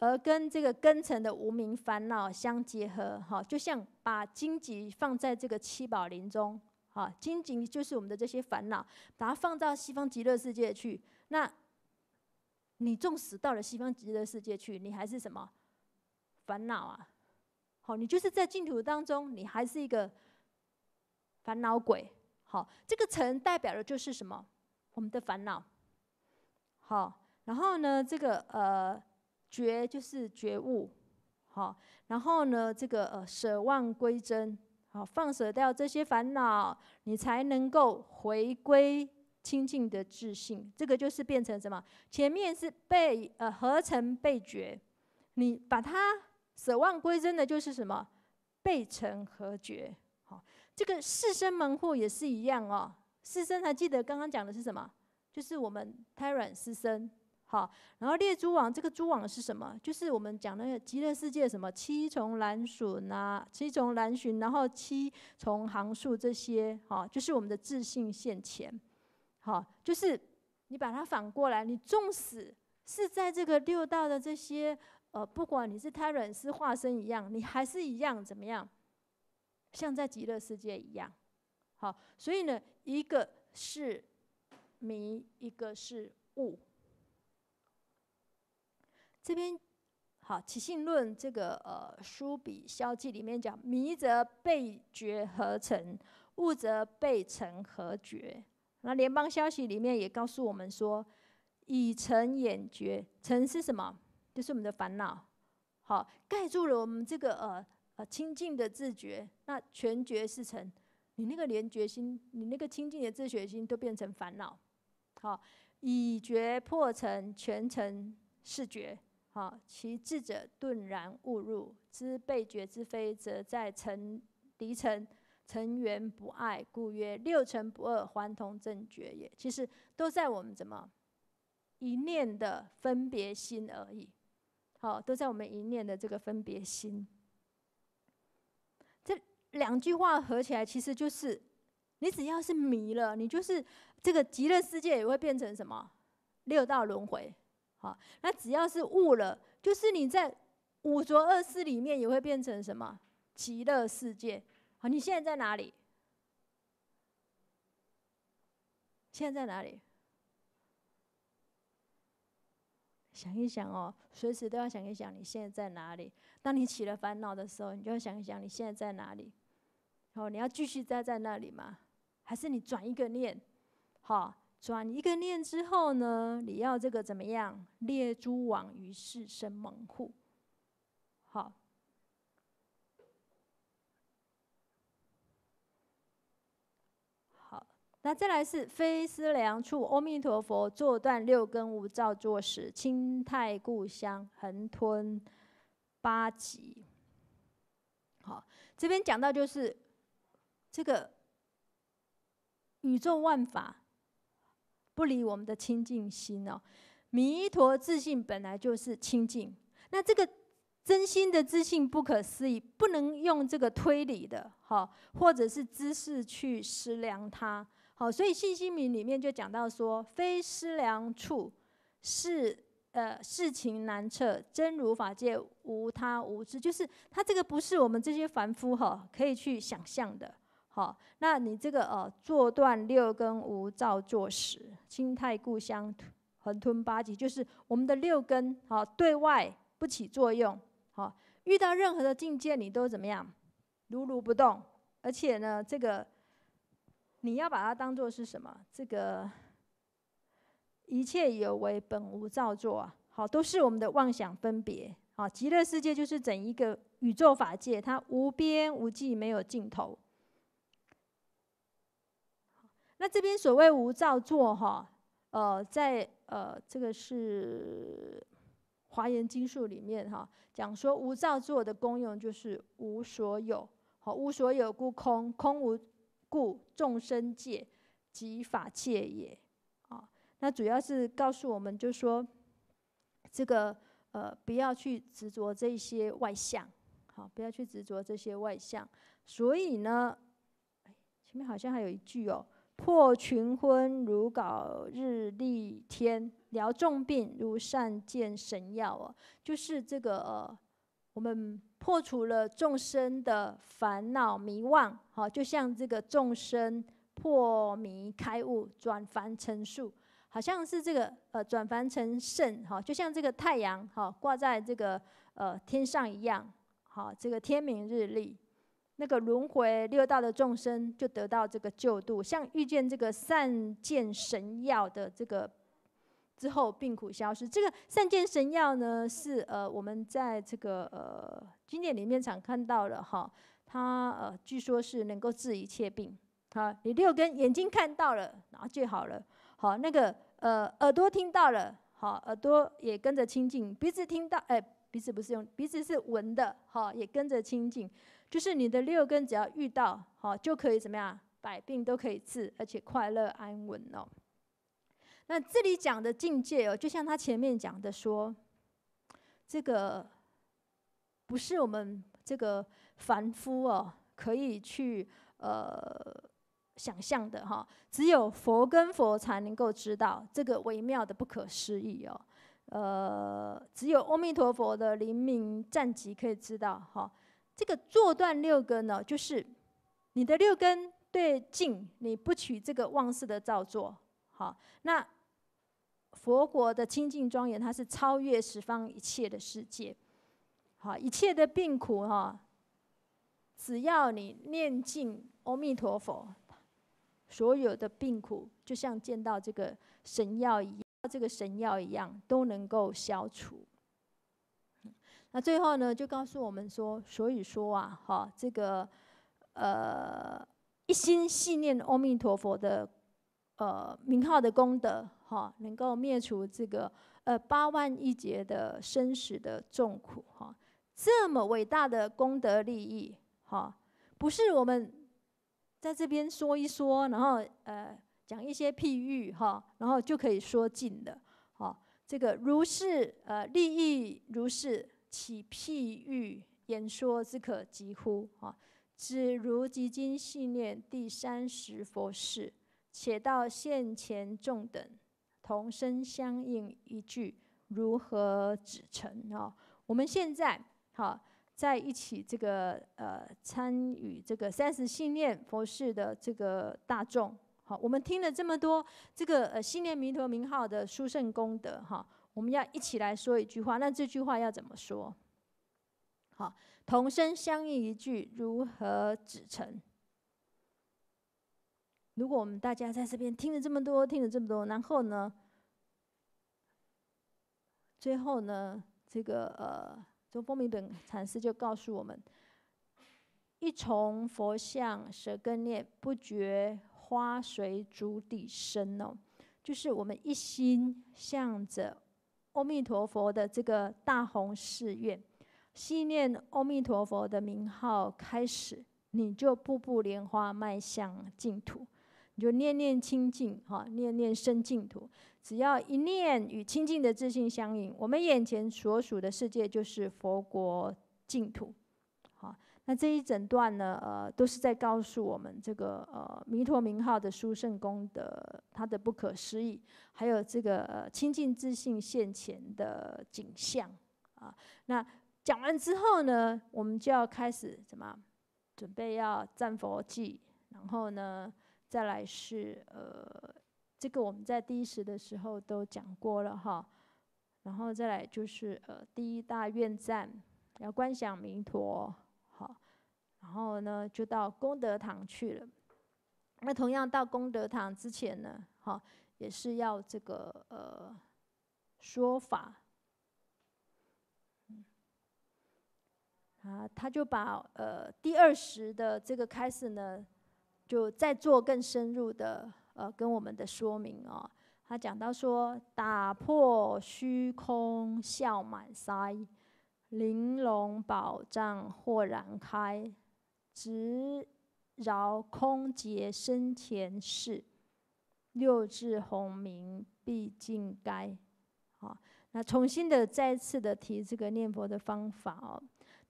而跟这个根层的无名烦恼相结合，哈，就像把荆棘放在这个七宝林中，哈，荆棘就是我们的这些烦恼，把它放到西方极乐世界去。那，你纵使到了西方极乐世界去，你还是什么烦恼啊？好，你就是在净土当中，你还是一个烦恼鬼。好，这个尘代表的就是什么？我们的烦恼。好，然后呢，这个呃。觉就是觉悟，好，然后呢，这个呃舍忘归真，好，放舍掉这些烦恼，你才能够回归清净的自信。这个就是变成什么？前面是被呃合成被觉，你把它舍忘归真的就是什么？被成合觉，好，这个四生门户也是一样哦。四生还记得刚刚讲的是什么？就是我们胎卵四生。好，然后列蛛网这个蛛网是什么？就是我们讲那个极乐世界什么七重蓝隼呐，七重蓝隼，然后七重行树这些，哦，就是我们的自信现前。好，就是你把它反过来，你纵使是在这个六道的这些，呃，不管你是他人是化身一样，你还是一样怎么样，像在极乐世界一样。好，所以呢，一个是迷，一个是悟。这边好，起信论这个呃书笔消记里面讲，迷则被觉合成，悟则被成合觉。那联邦消息里面也告诉我们说，以成掩觉，成是什么？就是我们的烦恼，好，盖住了我们这个呃呃清净的自觉。那全觉是成，你那个连觉心，你那个清净的自觉心都变成烦恼。好，以觉破成，全成是觉。啊，其智者顿然悟入之被觉之非，则在成离成，成缘不爱，故曰六尘不二，还同正觉也。其实都在我们怎么一念的分别心而已。好，都在我们一念的这个分别心。这两句话合起来，其实就是你只要是迷了，你就是这个极乐世界也会变成什么六道轮回。好，那只要是悟了，就是你在五浊恶世里面也会变成什么极乐世界。好，你现在在哪里？现在在哪里？想一想哦，随时都要想一想你现在在哪里。当你起了烦恼的时候，你就要想一想你现在在哪里。哦，你要继续待在那里吗？还是你转一个念？好。转一个念之后呢？你要这个怎么样？列诸王于世身猛户。好。好，那再来是非思量处，阿弥陀佛，坐断六根无造作时，清泰故乡，横吞八极。好，这边讲到就是这个宇宙万法。不离我们的清净心哦，弥陀自信本来就是清净，那这个真心的自信不可思议，不能用这个推理的哈，或者是知识去思量它。好，所以信心铭里面就讲到说，非思量处，是。呃事情难测，真如法界无他无知，就是他这个不是我们这些凡夫哈可以去想象的。好，那你这个呃，坐断六根无造作时，心态故乡，横吞八极，就是我们的六根好，对外不起作用，好，遇到任何的境界，你都怎么样，如如不动，而且呢，这个你要把它当做是什么？这个一切有为本无造作，啊，好，都是我们的妄想分别，好，极乐世界就是整一个宇宙法界，它无边无际，没有尽头。那这边所谓无造作哈，呃，在呃这个是华严经术里面哈，讲说无造作的功用就是无所有，好无所有故空，空无故众生界及法界也，啊，那主要是告诉我们，就说这个呃不要去执着这些外相，好不要去执着这些外相，所以呢，前面好像还有一句哦。破群昏如搞日历天，疗重病如善见神药哦，就是这个，呃，我们破除了众生的烦恼迷妄，好，就像这个众生破迷开悟，转凡成圣，好像是这个呃转凡成圣，哈，就像这个太阳哈挂在这个呃天上一样，好，这个天明日历，那个轮回六道的众生就得到这个救度，像遇见这个善见神药的这个之后，病苦消失。这个善见神药呢，是呃我们在这个呃经典里面常看到的哈。它呃据说是能够治一切病。好，你六根眼睛看到了，然后就好了。好，那个呃耳朵听到了，好耳朵也跟着清净。鼻子听到，哎，鼻子不是用鼻子是闻的，好也跟着清净。就是你的六根只要遇到哈，就可以怎么样？百病都可以治，而且快乐安稳哦。那这里讲的境界哦，就像他前面讲的说，这个不是我们这个凡夫哦可以去呃想象的哈，只有佛跟佛才能够知道这个微妙的不可思议哦。呃，只有阿弥陀佛的灵明战机可以知道哈。这个坐断六根呢，就是你的六根对境，你不取这个妄事的造作，好，那佛国的清净庄严，它是超越十方一切的世界，好，一切的病苦哈，只要你念尽阿弥陀佛，所有的病苦就像见到这个神药一样，这个神药一样都能够消除。最后呢，就告诉我们说，所以说啊，哈，这个，呃，一心信念阿弥陀佛的，呃，名号的功德，哈，能够灭除这个，呃，八万亿劫的生死的重苦，哈，这么伟大的功德利益，哈，不是我们在这边说一说，然后，呃，讲一些譬喻，哈，然后就可以说尽的，哈，这个如是，呃，利益如是。起譬喻言说之可及乎？啊，只如即今信念第三十佛事，且到现前众等同声相应一句，如何止成？啊，我们现在哈在一起这个呃参与这个三十信念佛事的这个大众，好，我们听了这么多这个呃信念弥陀名号的殊胜功德，哈。我们要一起来说一句话，那这句话要怎么说？好，同声相应一句如何止成？如果我们大家在这边听了这么多，听了这么多，然后呢，最后呢，这个呃，中波明本禅师就告诉我们：一从佛像舌根裂，不觉花随足底生。哦，就是我们一心向着。阿弥陀佛的这个大宏誓愿，信念阿弥陀佛的名号开始，你就步步莲花迈向净土，你就念念清净哈，念念生净土。只要一念与清净的自信相应，我们眼前所属的世界就是佛国净土。那这一整段呢，呃，都是在告诉我们这个呃弥陀名号的殊胜功德，它的不可思议，还有这个清净自信现前的景象啊。那讲完之后呢，我们就要开始怎么准备要赞佛记，然后呢，再来是呃，这个我们在第一时的时候都讲过了哈，然后再来就是呃第一大愿赞，要观想弥陀。然后呢，就到功德堂去了。那同样到功德堂之前呢，哈，也是要这个呃说法。啊，他就把呃第二十的这个开始呢，就再做更深入的呃跟我们的说明哦。他讲到说，打破虚空笑满腮，玲珑宝藏豁然开。直饶空劫生前事，六字洪名必尽该。好，那重新的、再次的提这个念佛的方法哦。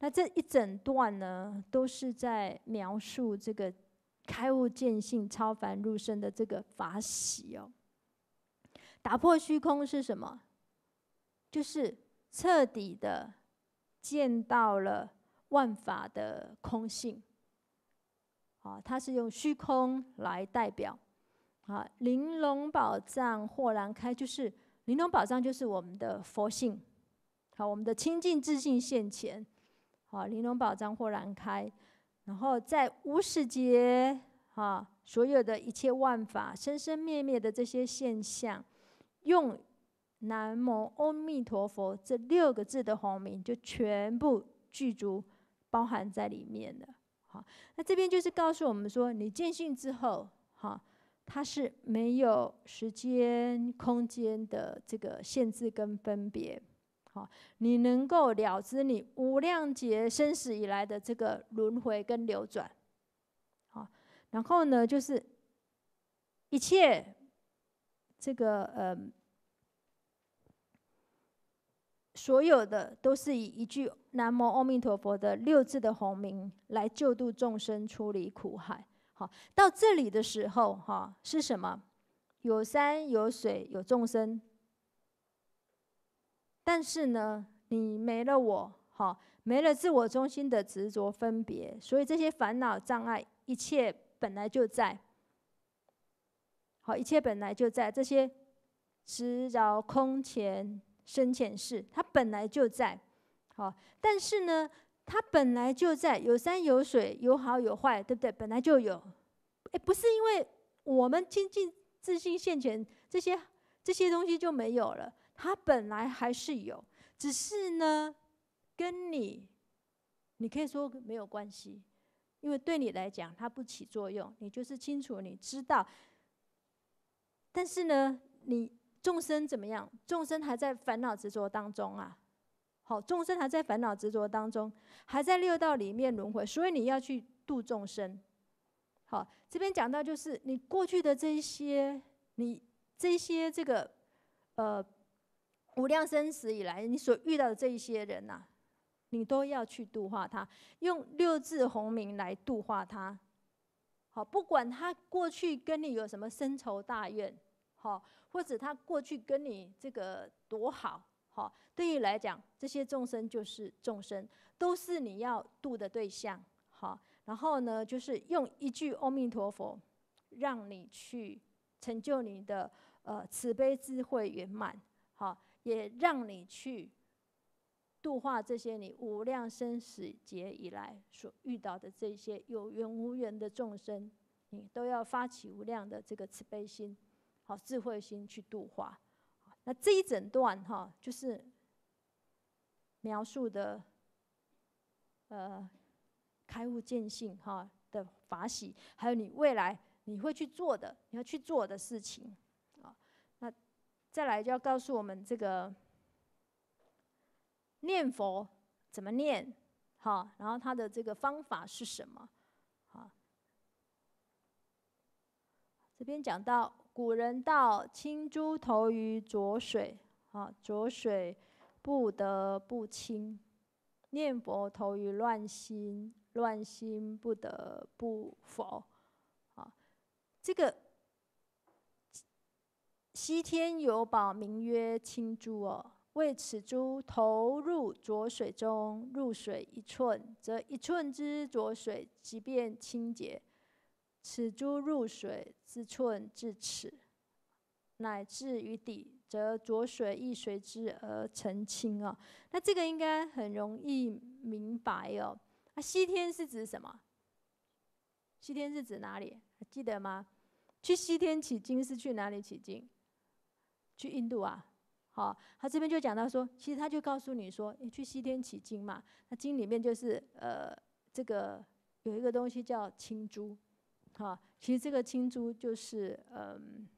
那这一整段呢，都是在描述这个开悟见性、超凡入圣的这个法喜哦。打破虚空是什么？就是彻底的见到了万法的空性。啊，它是用虚空来代表。啊，玲珑宝藏豁然开，就是玲珑宝藏，就是我们的佛性，好，我们的清净自信现前。好，玲珑宝藏豁然开，然后在无始劫，啊，所有的一切万法、生生灭灭的这些现象，用南无阿弥陀佛这六个字的红名，就全部具足包含在里面了。好，那这边就是告诉我们说，你见性之后，哈，它是没有时间、空间的这个限制跟分别，好，你能够了知你无量劫生死以来的这个轮回跟流转，好，然后呢，就是一切这个呃。所有的都是以一句“南无阿弥陀佛”的六字的洪名来救度众生出离苦海。好，到这里的时候，哈，是什么？有山有水有众生，但是呢，你没了我，哈，没了自我中心的执着分别，所以这些烦恼障碍，一切本来就在。好，一切本来就在这些执着空前。深浅事，它本来就在，好，但是呢，它本来就在，有山有水，有好有坏，对不对？本来就有，哎，不是因为我们亲近自信现前，这些这些东西就没有了，它本来还是有，只是呢，跟你，你可以说没有关系，因为对你来讲，它不起作用，你就是清楚，你知道，但是呢，你。众生怎么样？众生还在烦恼执着当中啊！好，众生还在烦恼执着当中，还在六道里面轮回，所以你要去度众生。好，这边讲到就是你过去的这一些，你这些这个，呃，无量生死以来你所遇到的这一些人呐，你都要去度化他，用六字红名来度化他。好，不管他过去跟你有什么深仇大怨。好，或者他过去跟你这个多好，好，对于来讲，这些众生就是众生，都是你要度的对象，好。然后呢，就是用一句“阿弥陀佛”，让你去成就你的呃慈悲智慧圆满，好，也让你去度化这些你无量生死劫以来所遇到的这些有缘无缘的众生，你都要发起无量的这个慈悲心。好，智慧心去度化。那这一整段哈，就是描述的呃开悟见性哈的法喜，还有你未来你会去做的你要去做的事情。啊。那再来就要告诉我们这个念佛怎么念，哈，然后它的这个方法是什么。啊。这边讲到。古人道：“青珠投于浊水，啊，浊水不得不清；念佛投于乱心，乱心不得不佛。”啊，这个西天有宝名曰青珠哦，为此珠投入浊水中，入水一寸，则一寸之浊水即变清洁。此珠入水之寸至尺，乃至于底，则浊水亦随之而成清哦。那这个应该很容易明白哦。那西天是指什么？西天是指哪里？记得吗？去西天取经是去哪里取经？去印度啊？好，他这边就讲到说，其实他就告诉你说，你去西天取经嘛。那经里面就是呃，这个有一个东西叫青珠。好，其实这个青珠就是嗯，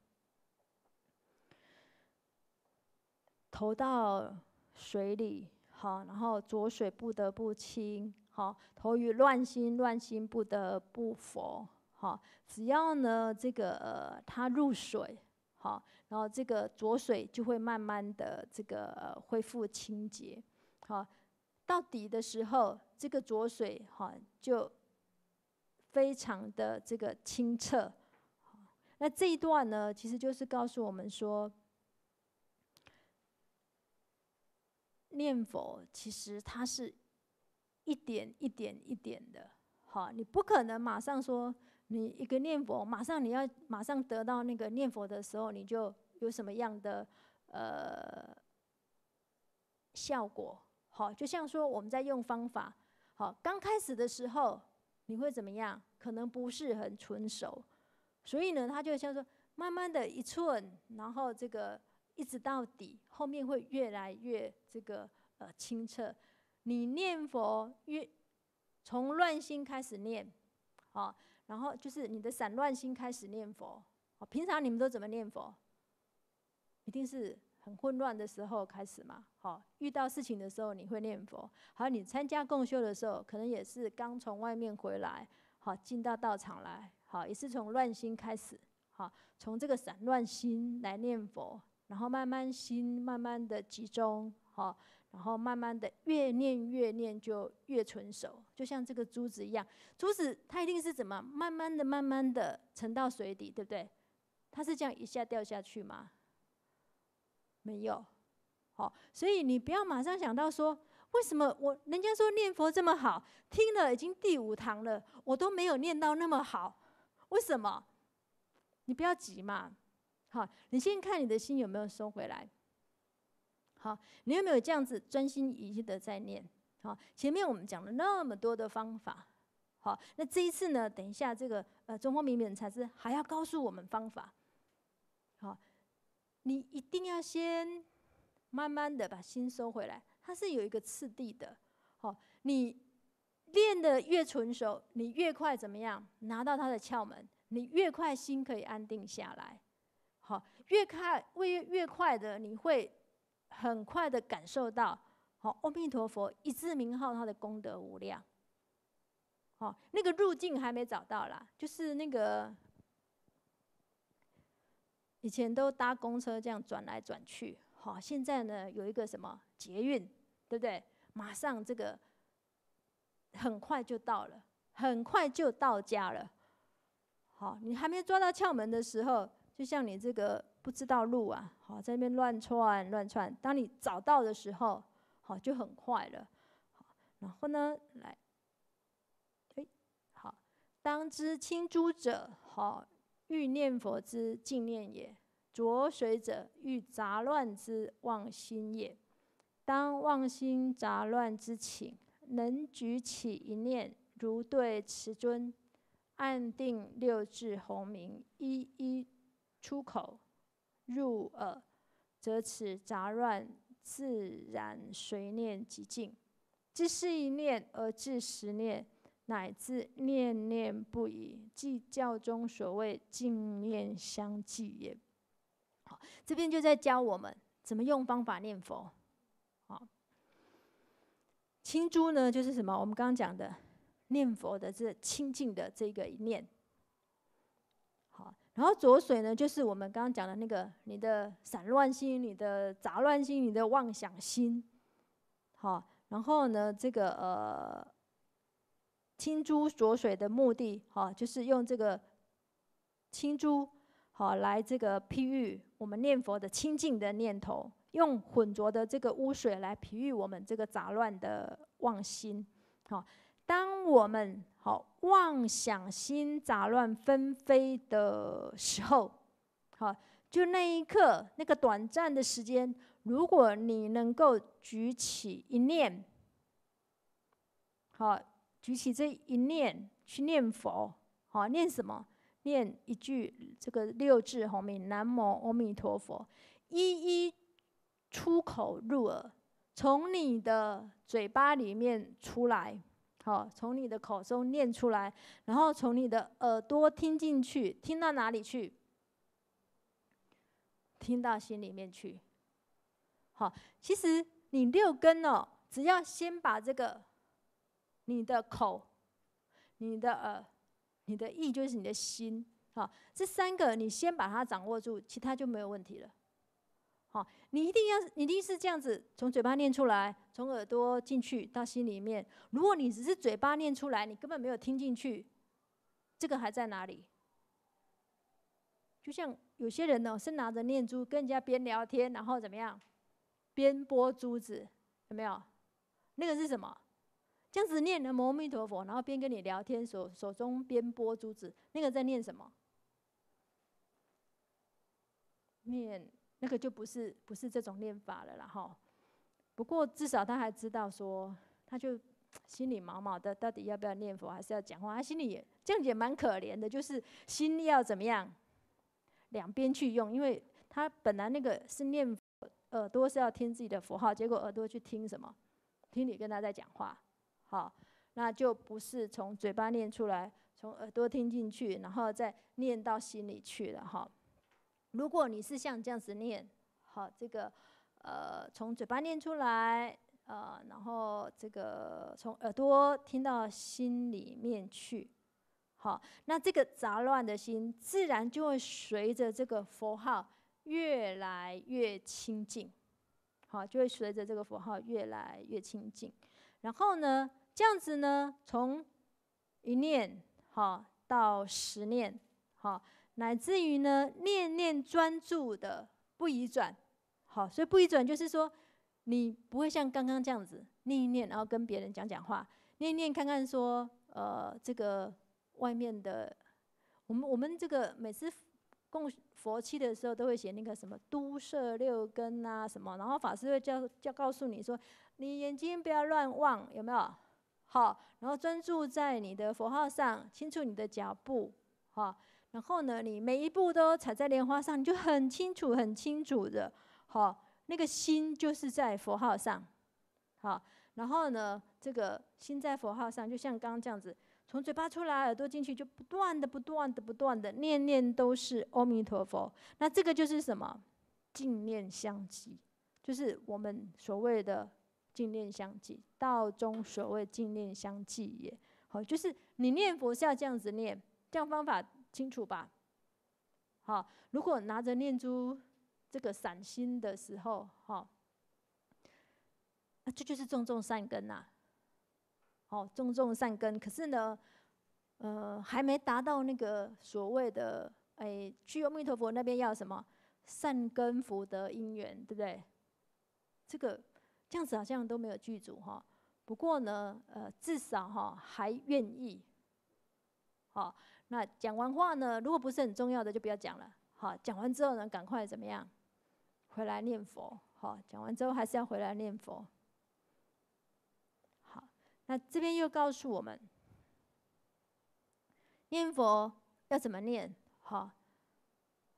投到水里，好，然后浊水不得不清，好，投于乱心，乱心不得不佛，好，只要呢这个呃、它入水，好，然后这个浊水就会慢慢的这个恢复清洁，好，到底的时候，这个浊水，好就。非常的这个清澈，那这一段呢，其实就是告诉我们说，念佛其实它是一点一点一点的，好，你不可能马上说你一个念佛，马上你要马上得到那个念佛的时候，你就有什么样的呃效果？好，就像说我们在用方法，好，刚开始的时候。你会怎么样？可能不是很纯熟，所以呢，他就像说，慢慢的一寸，然后这个一直到底，后面会越来越这个呃清澈。你念佛越从乱心开始念，哦，然后就是你的散乱心开始念佛。平常你们都怎么念佛？一定是。很混乱的时候开始嘛，好，遇到事情的时候你会念佛，好，你参加共修的时候，可能也是刚从外面回来，好，进到道场来，好，也是从乱心开始，好，从这个散乱心来念佛，然后慢慢心慢慢的集中，好，然后慢慢的越念越念就越纯熟，就像这个珠子一样，珠子它一定是怎么慢慢的慢慢的沉到水底，对不对？它是这样一下掉下去吗？没有，好，所以你不要马上想到说，为什么我人家说念佛这么好，听了已经第五堂了，我都没有念到那么好，为什么？你不要急嘛，好，你先看你的心有没有收回来，好，你有没有这样子专心一意的在念？好，前面我们讲了那么多的方法，好，那这一次呢，等一下这个呃，中国明明才是还要告诉我们方法，好。你一定要先慢慢的把心收回来，它是有一个次第的。好，你练的越纯熟，你越快怎么样拿到它的窍门？你越快心可以安定下来。好，越快为越快的，你会很快的感受到。好，阿弥陀佛一字名号，它的功德无量。好，那个入境还没找到啦，就是那个。以前都搭公车这样转来转去，好，现在呢有一个什么捷运，对不对？马上这个很快就到了，很快就到家了。好，你还没抓到窍门的时候，就像你这个不知道路啊，好，在那边乱窜乱窜。当你找到的时候，好就很快了。好，然后呢，来，哎，好，当知青朱者，好。欲念佛之净念也，浊水者欲杂乱之忘心也。当忘心杂乱之情，能举起一念，如对持尊，按定六字洪名，一一出口入耳，则此杂乱自然随念即静。即是一念而至十念。乃至念念不已，即教中所谓“净念相继”也。好，这边就在教我们怎么用方法念佛。好，清珠呢，就是什么？我们刚刚讲的念佛的这清净的这个念。好，然后浊水呢，就是我们刚刚讲的那个你的散乱心、你的杂乱心、你的妄想心。好，然后呢，这个呃。清珠浊水的目的，哈，就是用这个清珠，好来这个譬喻我们念佛的清净的念头，用混浊的这个污水来譬喻我们这个杂乱的妄心，好。当我们好妄想心杂乱纷飞的时候，好，就那一刻那个短暂的时间，如果你能够举起一念，好。举起这一念去念佛，好，念什么？念一句这个六字红名“南无阿弥陀佛”，一一出口入耳，从你的嘴巴里面出来，好，从你的口中念出来，然后从你的耳朵听进去，听到哪里去？听到心里面去。好，其实你六根哦，只要先把这个。你的口、你的耳、你的意，就是你的心。好，这三个你先把它掌握住，其他就没有问题了。好，你一定要，你一定是这样子，从嘴巴念出来，从耳朵进去到心里面。如果你只是嘴巴念出来，你根本没有听进去，这个还在哪里？就像有些人呢，是拿着念珠跟人家边聊天，然后怎么样，边拨珠子，有没有？那个是什么？这样子念的“阿弥陀佛”，然后边跟你聊天，手手中边拨珠子，那个在念什么？念那个就不是不是这种念法了，然后，不过至少他还知道说，他就心里毛毛的，到底要不要念佛，还是要讲话？他心里也这样也蛮可怜的，就是心要怎么样，两边去用，因为他本来那个是念耳朵是要听自己的佛号，结果耳朵去听什么？听你跟他在讲话。好，那就不是从嘴巴念出来，从耳朵听进去，然后再念到心里去了哈。如果你是像这样子念，好，这个呃从嘴巴念出来，呃，然后这个从耳朵听到心里面去，好，那这个杂乱的心自然就会随着这个符号越来越清净，好，就会随着这个符号越来越清净，然后呢？这样子呢，从一念好到十念好，乃至于呢，念念专注的不移转。好，所以不移转就是说，你不会像刚刚这样子念一念，然后跟别人讲讲话，念一念看看说，呃，这个外面的，我们我们这个每次供佛七的时候都会写那个什么都摄六根啊什么，然后法师会教教告诉你说，你眼睛不要乱望，有没有？好，然后专注在你的佛号上，清楚你的脚步，哈。然后呢，你每一步都踩在莲花上，你就很清楚、很清楚的。好，那个心就是在佛号上，好。然后呢，这个心在佛号上，就像刚这样子，从嘴巴出来，耳朵进去，就不断的、不断的、不断的念念都是“阿弥陀佛”。那这个就是什么？净念相继，就是我们所谓的。净念相继，道中所谓净念相继也好，就是你念佛是要这样子念，这样方法清楚吧？好，如果拿着念珠，这个散心的时候，好，这就是种种善根呐。好，种种善根，可是呢，呃，还没达到那个所谓的，哎，去阿弥陀佛那边要什么善根福德因缘，对不对？这个。这样子好像都没有剧组哈，不过呢，呃，至少哈还愿意。好，那讲完话呢，如果不是很重要的就不要讲了。好，讲完之后呢，赶快怎么样？回来念佛。好，讲完之后还是要回来念佛。好，那这边又告诉我们，念佛要怎么念？好，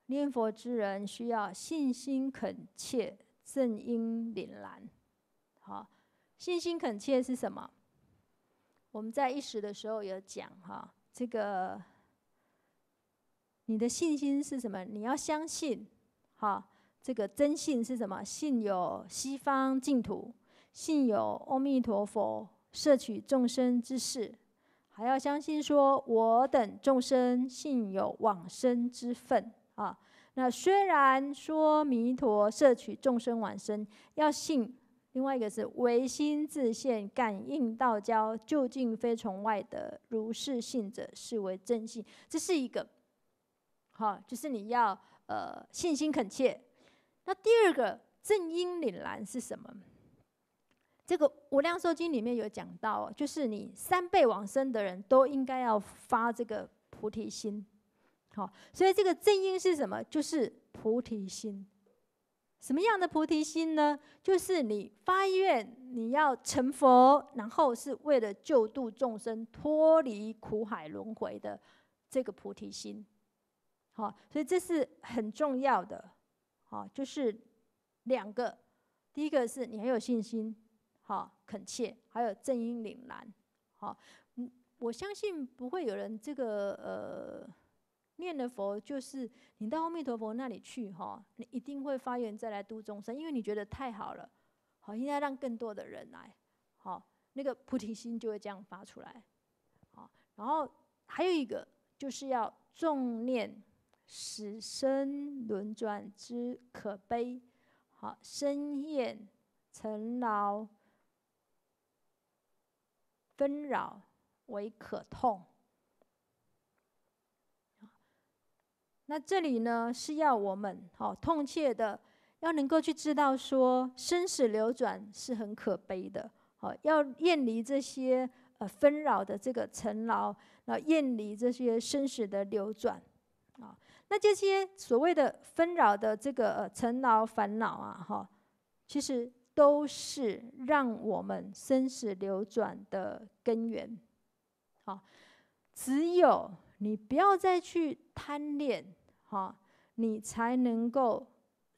念佛之人需要信心恳切，正音凛然。啊，信心恳切是什么？我们在一时的时候有讲哈，这个你的信心是什么？你要相信哈，这个真信是什么？信有西方净土，信有阿弥陀佛摄取众生之事，还要相信说，我等众生信有往生之分啊。那虽然说弥陀摄取众生往生，要信。另外一个是唯心自现，感应道交，究竟非从外的如是信者，是为真信。这是一个，好，就是你要呃信心恳切。那第二个正因凛然是什么？这个无量寿经里面有讲到，就是你三辈往生的人都应该要发这个菩提心。好，所以这个正因是什么？就是菩提心。什么样的菩提心呢？就是你发愿你要成佛，然后是为了救度众生、脱离苦海轮回的这个菩提心。好，所以这是很重要的。好，就是两个，第一个是你很有信心，好恳切，还有正因凛然。好，我相信不会有人这个呃。念的佛就是你到阿弥陀佛那里去哈，你一定会发愿再来度众生，因为你觉得太好了，好应该让更多的人来，好那个菩提心就会这样发出来，好，然后还有一个就是要重念死生轮转之可悲，好生厌尘劳纷扰为可痛。那这里呢是要我们哦、痛切的要能够去知道说生死流转是很可悲的，好要远离这些呃纷扰的这个尘劳，然后远离这些生死的流转，啊，那这些所谓的纷扰的这个尘劳烦恼啊哈，其实都是让我们生死流转的根源，好，只有你不要再去贪恋。好，你才能够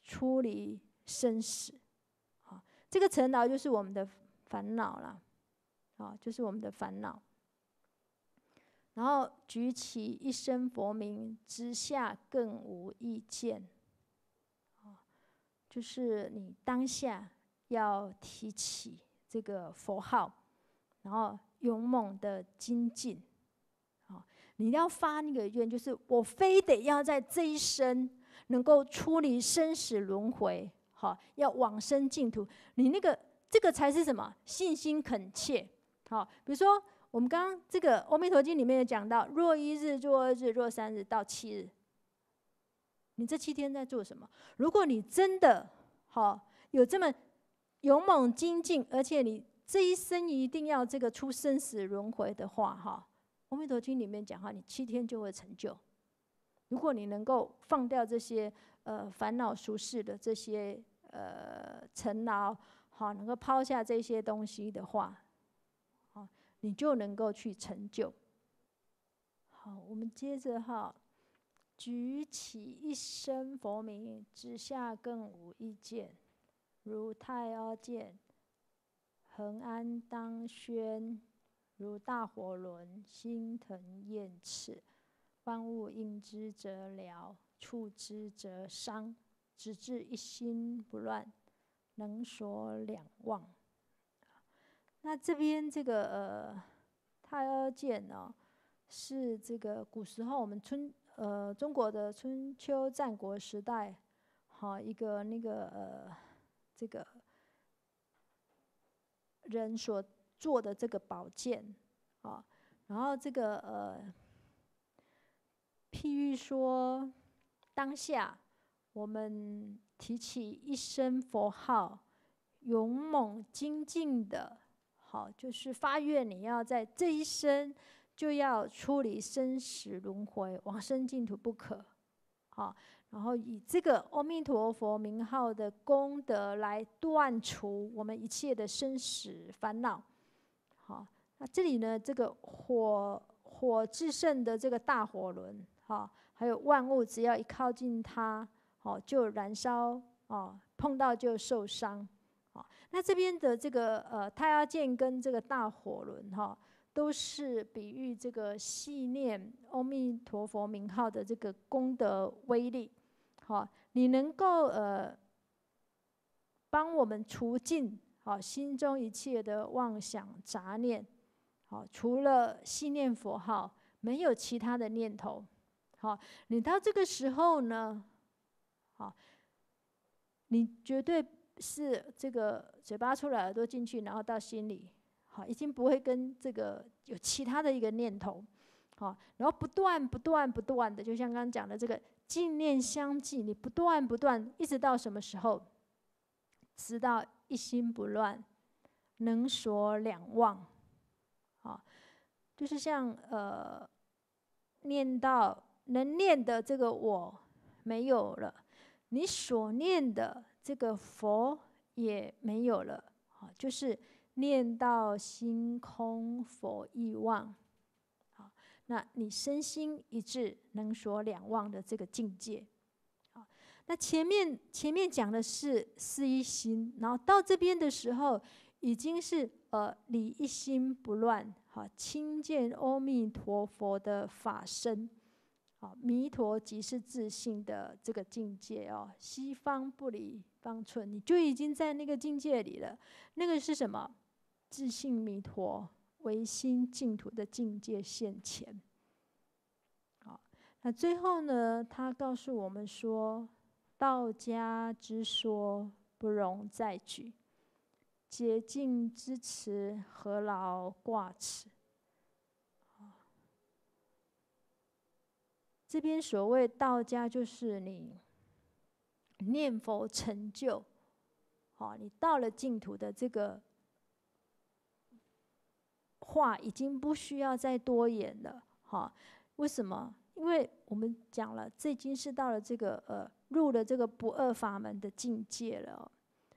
出离生死。啊，这个尘劳就是我们的烦恼了。啊，就是我们的烦恼。然后举起一声佛名之下，更无意见。就是你当下要提起这个佛号，然后勇猛的精进。你要发那个愿，就是我非得要在这一生能够出离生死轮回，好，要往生净土。你那个这个才是什么？信心恳切，好。比如说，我们刚刚这个《阿弥陀经》里面也讲到，若一日、若二日、若三日到七日，你这七天在做什么？如果你真的好有这么勇猛精进，而且你这一生一定要这个出生死轮回的话，哈。《阿弥陀经》里面讲哈，你七天就会成就。如果你能够放掉这些呃烦恼俗世的这些呃尘劳，好，能够抛下这些东西的话，好，你就能够去成就。好，我们接着哈，举起一生佛名之下更无意见，如太阿剑，恒安当宣。如大火轮，心腾焰翅。万物应之则疗，触之则伤，直至一心不乱，能所两忘。那这边这个呃，太阿剑呢，是这个古时候我们春呃中国的春秋战国时代，好一个那个呃，这个人所。做的这个保健，啊，然后这个呃，譬如说，当下我们提起一声佛号，勇猛精进的，好，就是发愿你要在这一生就要出离生死轮回，往生净土不可，好，然后以这个阿弥陀佛名号的功德来断除我们一切的生死烦恼。好，那这里呢？这个火火制盛的这个大火轮，哈，还有万物只要一靠近它，哦，就燃烧哦，碰到就受伤。哦，那这边的这个呃，太阳剑跟这个大火轮，哈，都是比喻这个系念阿弥陀佛名号的这个功德威力。好，你能够呃，帮我们除尽。好，心中一切的妄想杂念，好，除了信念佛号，没有其他的念头。好，你到这个时候呢，好，你绝对是这个嘴巴出来，耳朵进去，然后到心里，好，已经不会跟这个有其他的一个念头。好，然后不断、不断、不断的，就像刚刚讲的这个净念相继，你不断、不断，一直到什么时候？直到。一心不乱，能所两忘，啊，就是像呃，念到能念的这个我没有了，你所念的这个佛也没有了，啊，就是念到心空佛一忘，啊，那你身心一致，能所两忘的这个境界。那前面前面讲的是四一心，然后到这边的时候，已经是呃理一心不乱，好，亲见阿弥陀佛的法身，好，弥陀即是自信的这个境界哦，西方不离方寸，你就已经在那个境界里了。那个是什么？自信弥陀，唯心净土的境界现前。好，那最后呢，他告诉我们说。道家之说不容再举，洁净之词何劳挂齿？这边所谓道家，就是你念佛成就，好，你到了净土的这个话，已经不需要再多言了。哈，为什么？因为我们讲了，这已经是到了这个呃。入了这个不二法门的境界了，《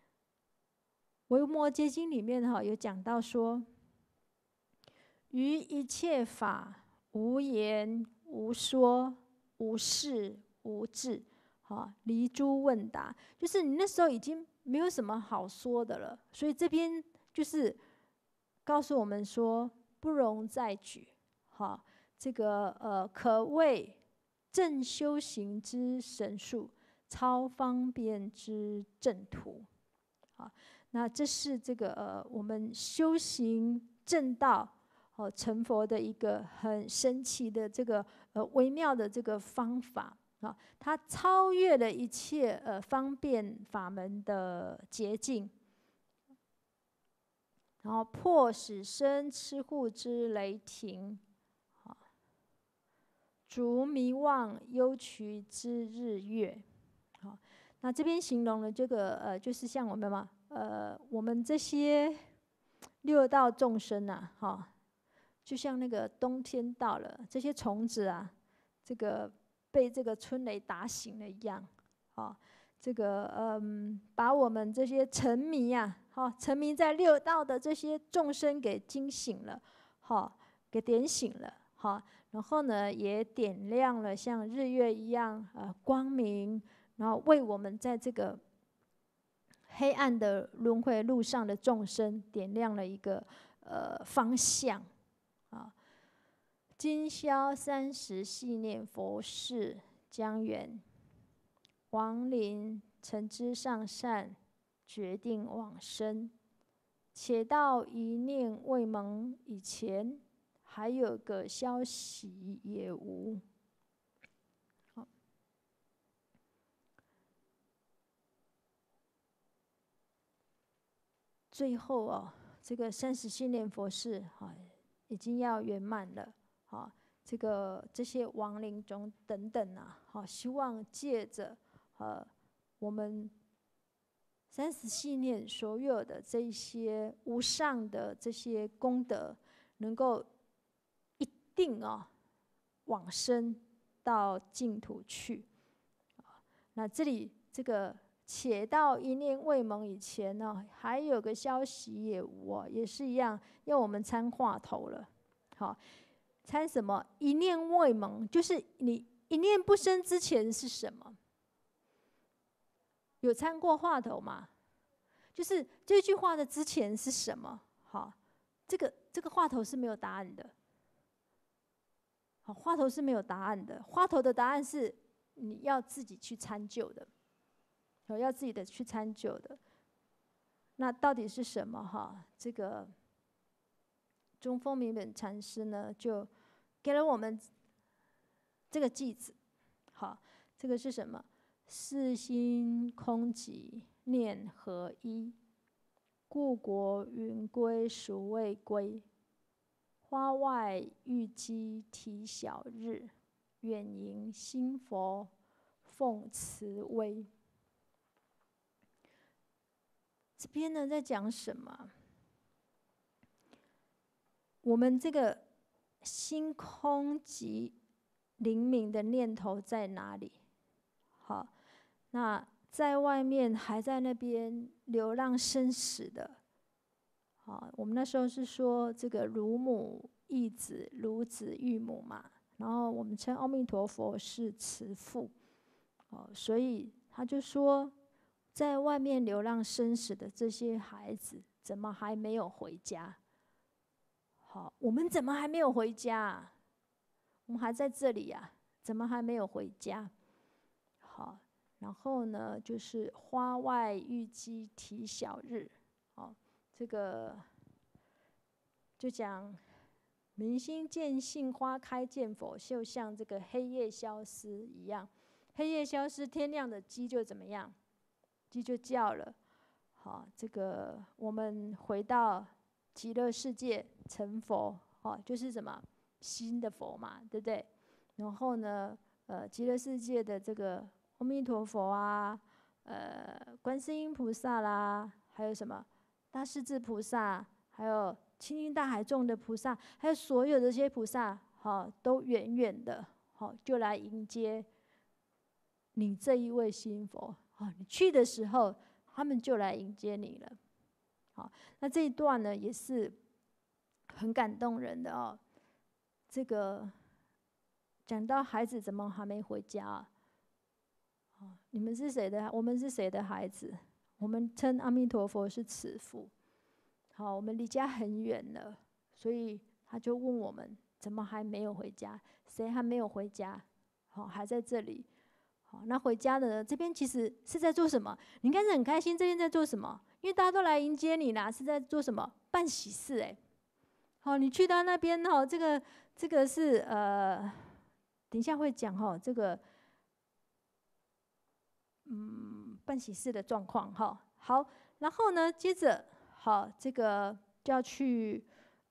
维摩诘经》里面哈有讲到说，于一切法无言无说无事无智，哈离诸问答，就是你那时候已经没有什么好说的了。所以这边就是告诉我们说，不容再举，哈，这个呃可谓正修行之神术。超方便之正途，啊，那这是这个呃，我们修行正道哦，成佛的一个很神奇的这个呃微妙的这个方法啊，它超越了一切呃方便法门的捷径，然后破使生吃护之雷霆，啊，逐迷妄忧渠之日月。好，那这边形容了这个呃，就是像我们嘛，呃，我们这些六道众生呐，哈，就像那个冬天到了，这些虫子啊，这个被这个春雷打醒了一样，好，这个嗯，把我们这些沉迷呀，好，沉迷在六道的这些众生给惊醒了，好，给点醒了，好，然后呢，也点亮了像日月一样呃，光明。然后为我们在这个黑暗的轮回路上的众生点亮了一个呃方向啊！今宵三十系念佛事，江源王林承知上善，决定往生。且到一念未萌以前，还有个消息也无。最后啊，这个三十信念佛事啊，已经要圆满了。啊。这个这些亡灵中等等啊，好，希望借着呃我们三十信念所有的这些无上的这些功德，能够一定啊往生到净土去。那这里这个。且到一念未萌以前呢，还有个消息也无啊，也是一样要我们参话头了。好，参什么？一念未萌，就是你一念不生之前是什么？有参过话头吗？就是这句话的之前是什么？好，这个这个话头是没有答案的。好，话头是没有答案的，话头的答案是你要自己去参究的。要自己的去参酒的，那到底是什么？哈，这个中风明本禅师呢，就给了我们这个句子。好，这个是什么？四心空寂念合一，故国云归孰未归？花外玉鸡啼晓日，远迎新佛奉慈威。这边呢，在讲什么？我们这个心空及灵敏的念头在哪里？好，那在外面还在那边流浪生死的。好，我们那时候是说这个乳母义子，乳子育母嘛。然后我们称阿弥陀佛是慈父。哦，所以他就说。在外面流浪生死的这些孩子，怎么还没有回家？好，我们怎么还没有回家？我们还在这里呀？怎么还没有回家？好，然后呢，就是花外玉鸡啼晓日。好，这个就讲明心见性，花开见佛，就像这个黑夜消失一样。黑夜消失，天亮的鸡就怎么样？这就叫了，好，这个我们回到极乐世界成佛，哦，就是什么新的佛嘛，对不对？然后呢，呃，极乐世界的这个阿弥陀佛啊，呃，观世音菩萨啦，还有什么大势至菩萨，还有清净大海众的菩萨，还有所有这些菩萨，好，都远远的，好，就来迎接你这一位新佛。哦，你去的时候，他们就来迎接你了。好，那这一段呢，也是很感动人的哦。这个讲到孩子怎么还没回家？哦，你们是谁的？我们是谁的孩子？我们称阿弥陀佛是慈父。好，我们离家很远了，所以他就问我们，怎么还没有回家？谁还没有回家？好，还在这里。那回家的这边其实是在做什么？你应该是很开心。这边在做什么？因为大家都来迎接你啦，是在做什么？办喜事哎！好，你去到那边哦，这个这个是呃，等一下会讲哦，这个嗯，办喜事的状况哈。好，然后呢，接着好，这个就要去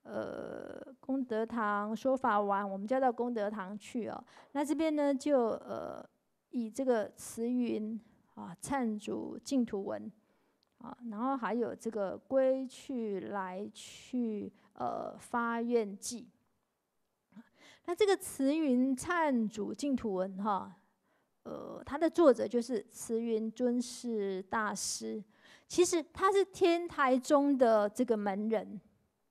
呃功德堂说法完，我们就要到功德堂去哦。那这边呢，就呃。以这个慈云啊忏主净土文啊，然后还有这个归去来去呃发愿记。那这个慈云忏主净土文哈，呃，他的作者就是慈云尊士大师。其实他是天台宗的这个门人，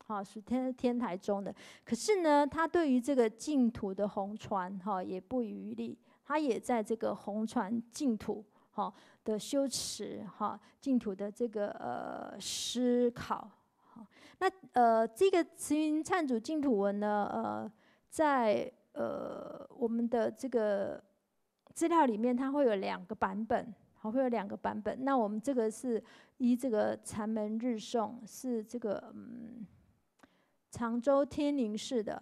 哈，是天天台宗的。可是呢，他对于这个净土的红传哈，也不遗余力。他也在这个红船净土哈的修持哈净土的这个呃思考好那呃这个慈云忏主净土文呢呃在呃我们的这个资料里面它会有两个版本好会有两个版本那我们这个是以这个禅门日诵是这个嗯常州天宁寺的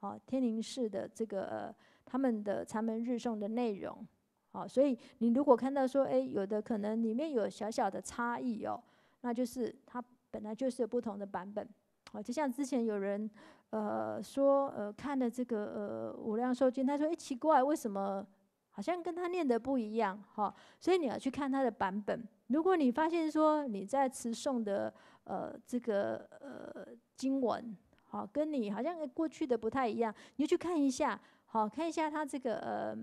哦天宁寺的这个。他们的禅门日诵的内容，哦，所以你如果看到说，哎，有的可能里面有小小的差异哦，那就是它本来就是有不同的版本，哦，就像之前有人，呃，说，呃，看了这个，呃，无量寿经，他说，哎，奇怪，为什么好像跟他念的不一样，哈，所以你要去看他的版本。如果你发现说你在词诵的，呃，这个，呃，经文，好，跟你好像过去的不太一样，你就去看一下。好，看一下他这个呃，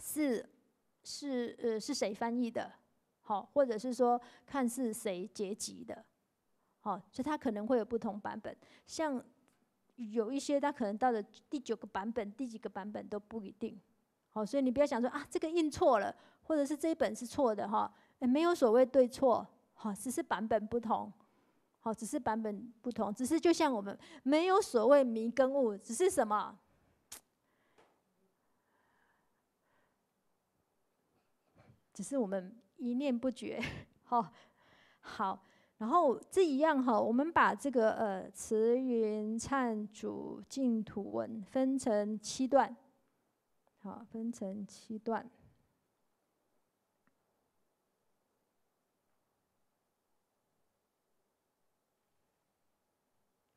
是是呃是谁翻译的？好，或者是说看是谁结集的？好，所以它可能会有不同版本。像有一些，它可能到的第九个版本、第几个版本都不一定。好，所以你不要想说啊，这个印错了，或者是这一本是错的哈？没有所谓对错，好，只是版本不同。好，只是版本不同，只是就像我们没有所谓迷跟物，只是什么？只是我们一念不绝，哈，好，然后这一样哈，我们把这个呃《慈云忏主净土文》分成七段，好，分成七段。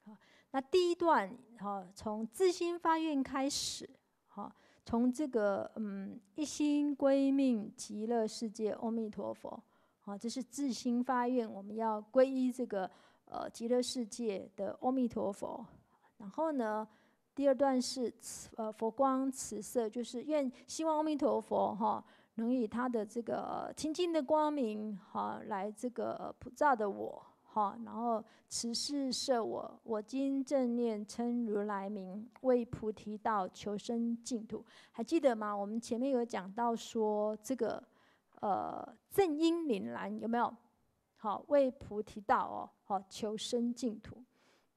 好，那第一段哈，从自心发愿开始。从这个嗯一心归命极乐世界阿弥陀佛啊，这是自心发愿，我们要皈依这个呃极乐世界的阿弥陀佛。然后呢，第二段是慈呃佛光慈色，就是愿希望阿弥陀佛哈能以他的这个清净的光明哈来这个普照的我。好，然后慈世舍我，我今正念称如来名，为菩提道求生净土。还记得吗？我们前面有讲到说这个，呃，正因凛然有没有？好，为菩提道哦，好，求生净土。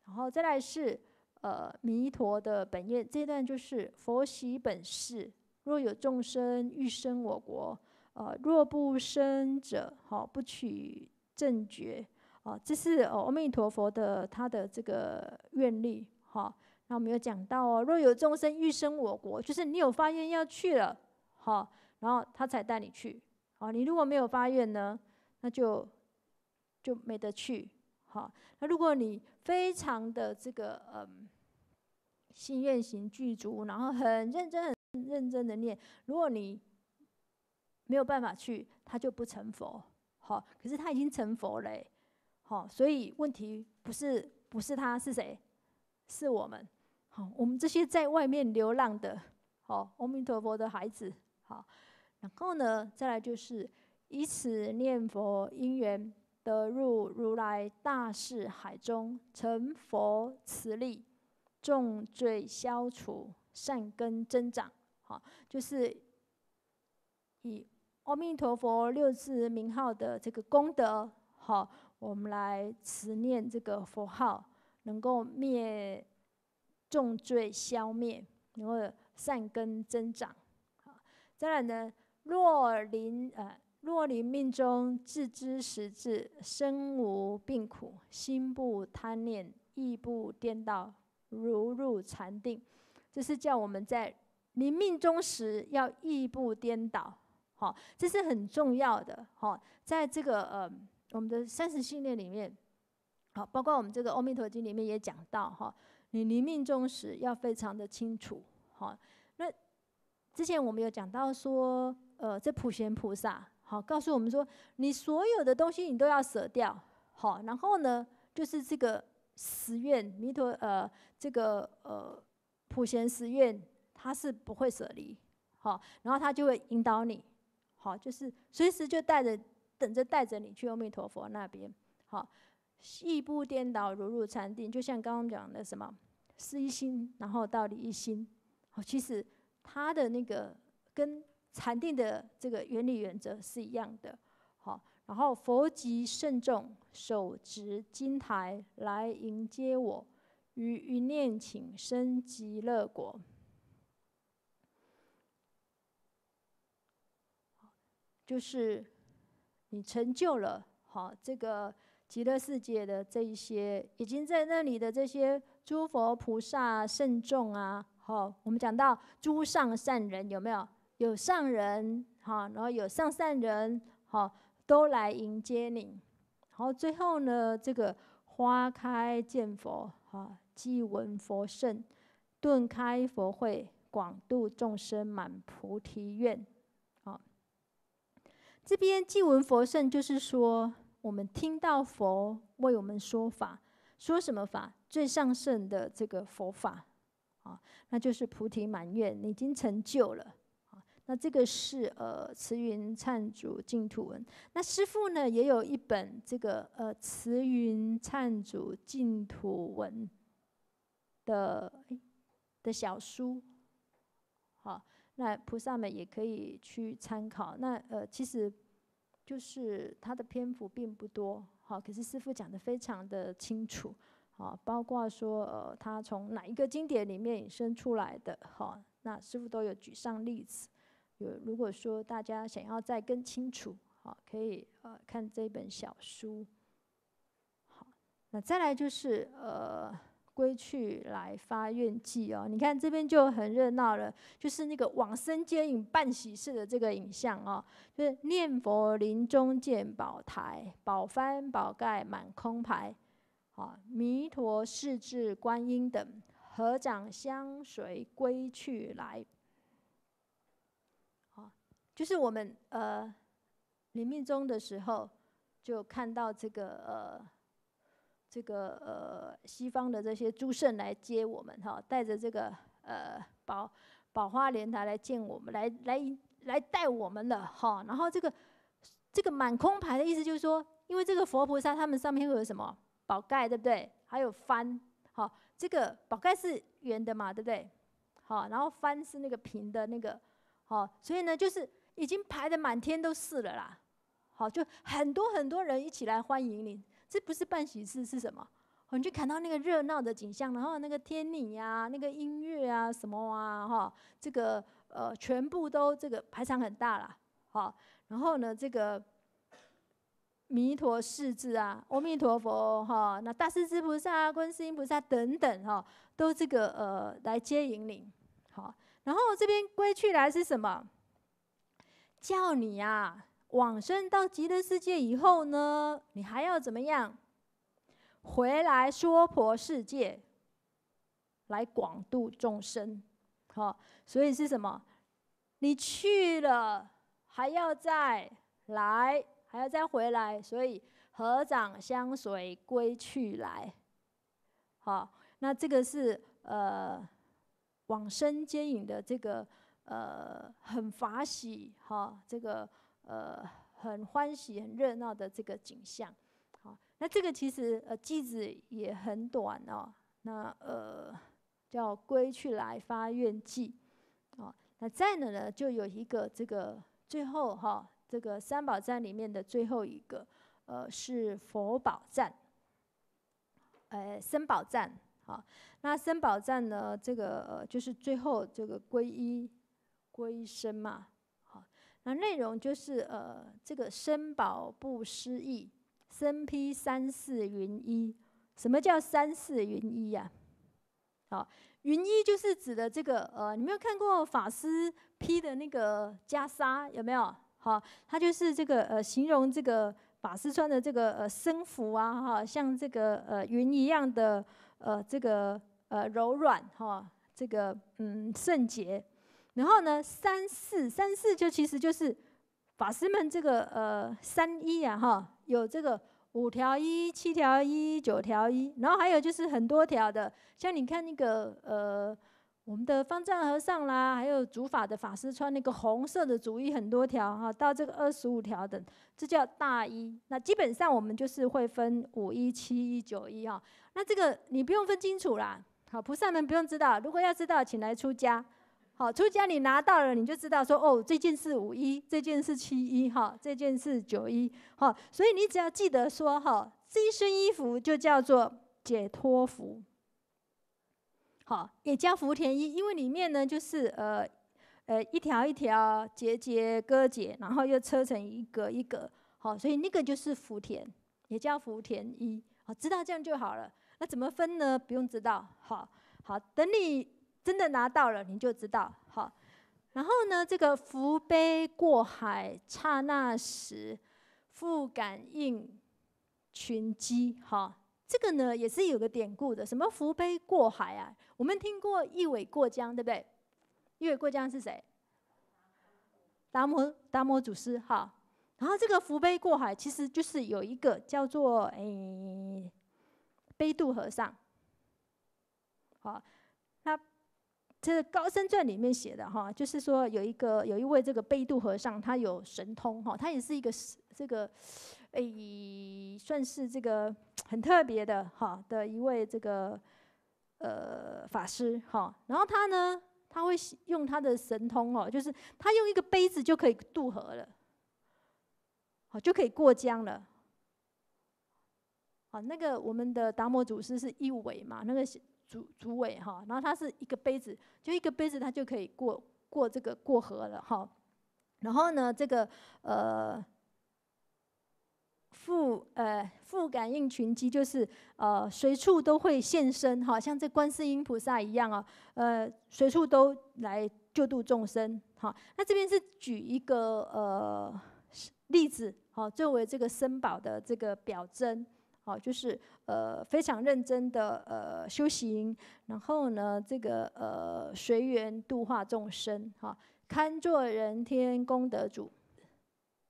然后再来是，呃，弥陀的本愿，这段就是佛喜本誓：若有众生欲生我国，呃，若不生者，好，不取正觉。哦，这是哦，阿弥陀佛的他的这个愿力，哈。那我们有讲到哦，若有众生欲生我国，就是你有发愿要去了，哈，然后他才带你去。哦，你如果没有发愿呢，那就就没得去，好。那如果你非常的这个嗯心愿行具足，然后很认真很认真的念，如果你没有办法去，他就不成佛，好。可是他已经成佛嘞。好，所以问题不是不是他是谁，是我们，好，我们这些在外面流浪的，好，阿弥陀佛的孩子，好，然后呢，再来就是以此念佛因缘得入如来大士海中成佛慈力，重罪消除，善根增长，好，就是以阿弥陀佛六字名号的这个功德，好。我们来持念这个佛号，能够灭重罪，消灭，能够善根增长。再来呢，若临呃若临命中自知时至，身无病苦，心不贪恋，意不颠倒，如入禅定。这是叫我们在临命中时要意不颠倒。好，这是很重要的。好，在这个呃。我们的三十信念里面，好，包括我们这个《阿弥陀经》里面也讲到哈，你临命终时要非常的清楚，好。那之前我们有讲到说，呃，这普贤菩萨好告诉我们说，你所有的东西你都要舍掉，好。然后呢，就是这个十愿弥陀，呃，这个呃普贤十愿，他是不会舍离，好。然后他就会引导你，好，就是随时就带着。等着带着你去阿弥陀佛那边，好，一步颠倒如入禅定，就像刚刚讲的什么失一心，然后到理一心，好，其实它的那个跟禅定的这个原理原则是一样的，好，然后佛即慎重，手执金台来迎接我，与与念请生极乐国，就是。你成就了，好这个极乐世界的这一些已经在那里的这些诸佛菩萨圣众啊，好，我们讲到诸上善人有没有？有上人，好，然后有上善人，好，都来迎接你。好，最后呢，这个花开见佛，啊，即闻佛圣，顿开佛慧，广度众生，满菩提愿。这边祭文佛圣，就是说我们听到佛为我们说法，说什么法？最上圣的这个佛法，啊，那就是菩提满愿，你已经成就了。那这个是呃慈云忏主净土文。那师父呢也有一本这个呃慈云忏主净土文的的小书，好。那菩萨们也可以去参考。那呃，其实就是它的篇幅并不多，好，可是师父讲的非常的清楚，好，包括说呃，他从哪一个经典里面引申出来的，好，那师父都有举上例子。有，如果说大家想要再更清楚，好，可以呃看这本小书。好，那再来就是呃。归去来，发愿偈哦，你看这边就很热闹了，就是那个往生接引办喜事的这个影像哦，就是念佛临终见宝台，宝幡宝盖满空排，啊弥陀四至观音等，合掌相随归去来，啊，就是我们呃临命终的时候就看到这个呃。这个呃，西方的这些诸圣来接我们哈，带着这个呃，宝宝花莲台来见我们，来来来带我们的哈。然后这个这个满空牌的意思就是说，因为这个佛菩萨他们上面会有什么宝盖，对不对？还有幡，好，这个宝盖是圆的嘛，对不对？好，然后幡是那个平的那个，好，所以呢，就是已经排的满天都是了啦，好，就很多很多人一起来欢迎你。这不是办喜事是什么？我就看到那个热闹的景象，然后那个天女呀、那个音乐啊、什么啊，哈，这个呃，全部都这个排场很大了，哈，然后呢，这个弥陀四字啊，阿弥陀佛，哈，那大势至菩萨、观世音菩萨等等，哈，都这个呃来接引你，好。然后这边归去来是什么？叫你呀。往生到极乐世界以后呢，你还要怎么样？回来娑婆世界，来广度众生，好，所以是什么？你去了还要再来，还要再回来，所以合掌相随归去来，好，那这个是呃往生接引的这个呃很法喜哈，这个。呃，很欢喜、很热闹的这个景象，好，那这个其实呃，句子也很短哦。那呃，叫《归去来发愿记》哦，那再呢呢，就有一个这个最后哈，这个三宝站里面的最后一个，呃，是佛宝站，呃，僧宝站。好，那森宝站呢，这个就是最后这个皈依皈依僧嘛。那内容就是呃，这个生宝不施意，身披三世云衣。什么叫三世云衣呀？好，云衣就是指的这个呃，你没有看过法师披的那个袈裟有没有？好，它就是这个呃，形容这个法师穿的这个呃身服啊哈，像这个呃云一样的呃这个呃柔软哈，这个嗯圣洁。然后呢，三四三四就其实就是法师们这个呃三一啊哈，有这个五条一、七条一、九条一，然后还有就是很多条的，像你看那个呃我们的方丈和尚啦，还有主法的法师穿那个红色的主衣，很多条哈，到这个二十五条的，这叫大一。那基本上我们就是会分五一七一九一哈，那这个你不用分清楚啦，好菩萨们不用知道，如果要知道请来出家。好，出家你拿到了，你就知道说哦，这件是五一，这件是七一，哈，这件是九一，哈，所以你只要记得说哈，这一身衣服就叫做解脱服，好，也叫福田衣，因为里面呢就是呃，呃，一条一条结节割结，然后又车成一格一格，好，所以那个就是福田，也叫福田衣，好，知道这样就好了。那怎么分呢？不用知道，好好等你。真的拿到了，你就知道好。然后呢，这个扶杯过海刹那时，复感应群机。好。这个呢也是有个典故的，什么扶杯过海啊？我们听过一苇过江，对不对？一苇过江是谁？达摩达摩祖师哈。然后这个扶杯过海，其实就是有一个叫做诶，悲渡和尚，好。这《高僧传》里面写的哈，就是说有一个有一位这个悲渡和尚，他有神通哈，他也是一个这个，诶，算是这个很特别的哈的一位这个呃法师哈。然后他呢，他会用他的神通哦，就是他用一个杯子就可以渡河了，好就可以过江了。好，那个我们的达摩祖师是一尾嘛？那个主主委哈，然后它是一个杯子，就一个杯子，它就可以过过这个过河了哈。然后呢，这个呃，负呃负感应群机，就是呃随处都会现身哈，像这观世音菩萨一样啊，呃随处都来救度众生哈。那这边是举一个呃例子好，作为这个生宝的这个表征。好，就是呃非常认真的呃修行，然后呢这个呃随缘度化众生，哈，堪作人天功德主，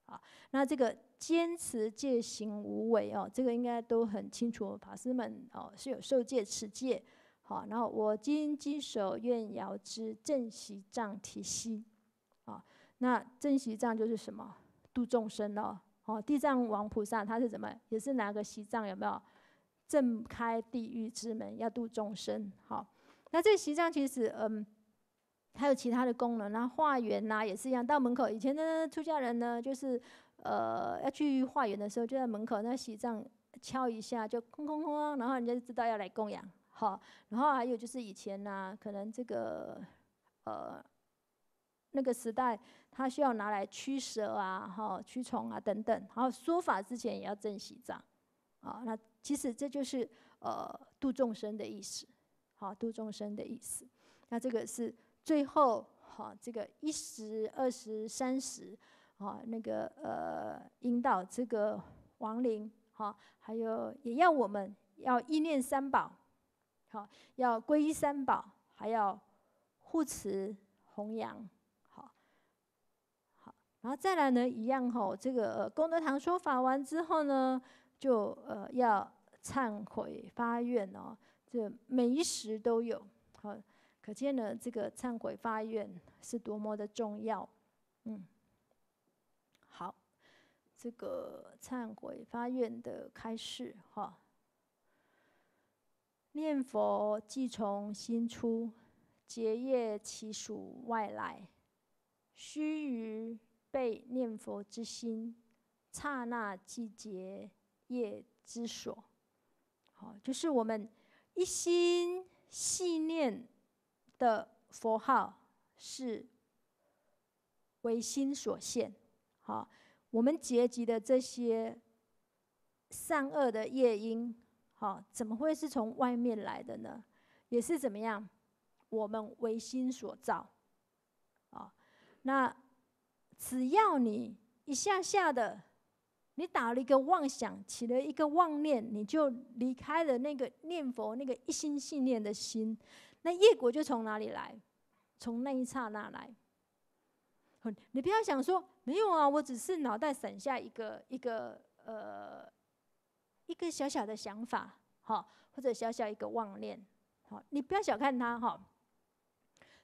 啊，那这个坚持戒行无为哦，这个应该都很清楚，法师们哦是有受戒持戒，好，然后我今稽首愿遥知正习障提心，啊，那正习障就是什么度众生哦。哦，地藏王菩萨他是怎么，也是拿个西藏有没有，正开地狱之门，要度众生。好，那这西藏其实，嗯，还有其他的功能。那化缘呐，也是一样，到门口，以前的出家人呢，就是，呃，要去化缘的时候，就在门口那西藏敲一下，就空空空，然后人家就知道要来供养。好，然后还有就是以前呢，可能这个，呃，那个时代。他需要拿来驱蛇啊，哈，驱虫啊等等。好，说法之前也要正洗澡，啊，那其实这就是呃度众生的意思，好，度众生的意思。那这个是最后，哈，这个一十、二十、三十，啊，那个呃引导这个亡灵，哈，还有也要我们要一念三宝，好，要皈依三宝，还要护持弘扬。然后再来呢，一样哈，这个功德堂说法完之后呢，就呃要忏悔发愿哦，这每一时都有，好，可见呢这个忏悔发愿是多么的重要，嗯，好，这个忏悔发愿的开始哈，念佛既从心出，结业岂属外来，须臾。被念佛之心刹那即结业之所，好，就是我们一心信念的佛号是唯心所现，好，我们结集的这些善恶的业因，好，怎么会是从外面来的呢？也是怎么样？我们唯心所造，啊，那。只要你一下下的，你打了一个妄想，起了一个妄念，你就离开了那个念佛那个一心信念的心，那业果就从哪里来？从那一刹那来。你不要想说没有啊，我只是脑袋闪下一个一个呃一个小小的想法哈，或者小小一个妄念，好，你不要小看他哈。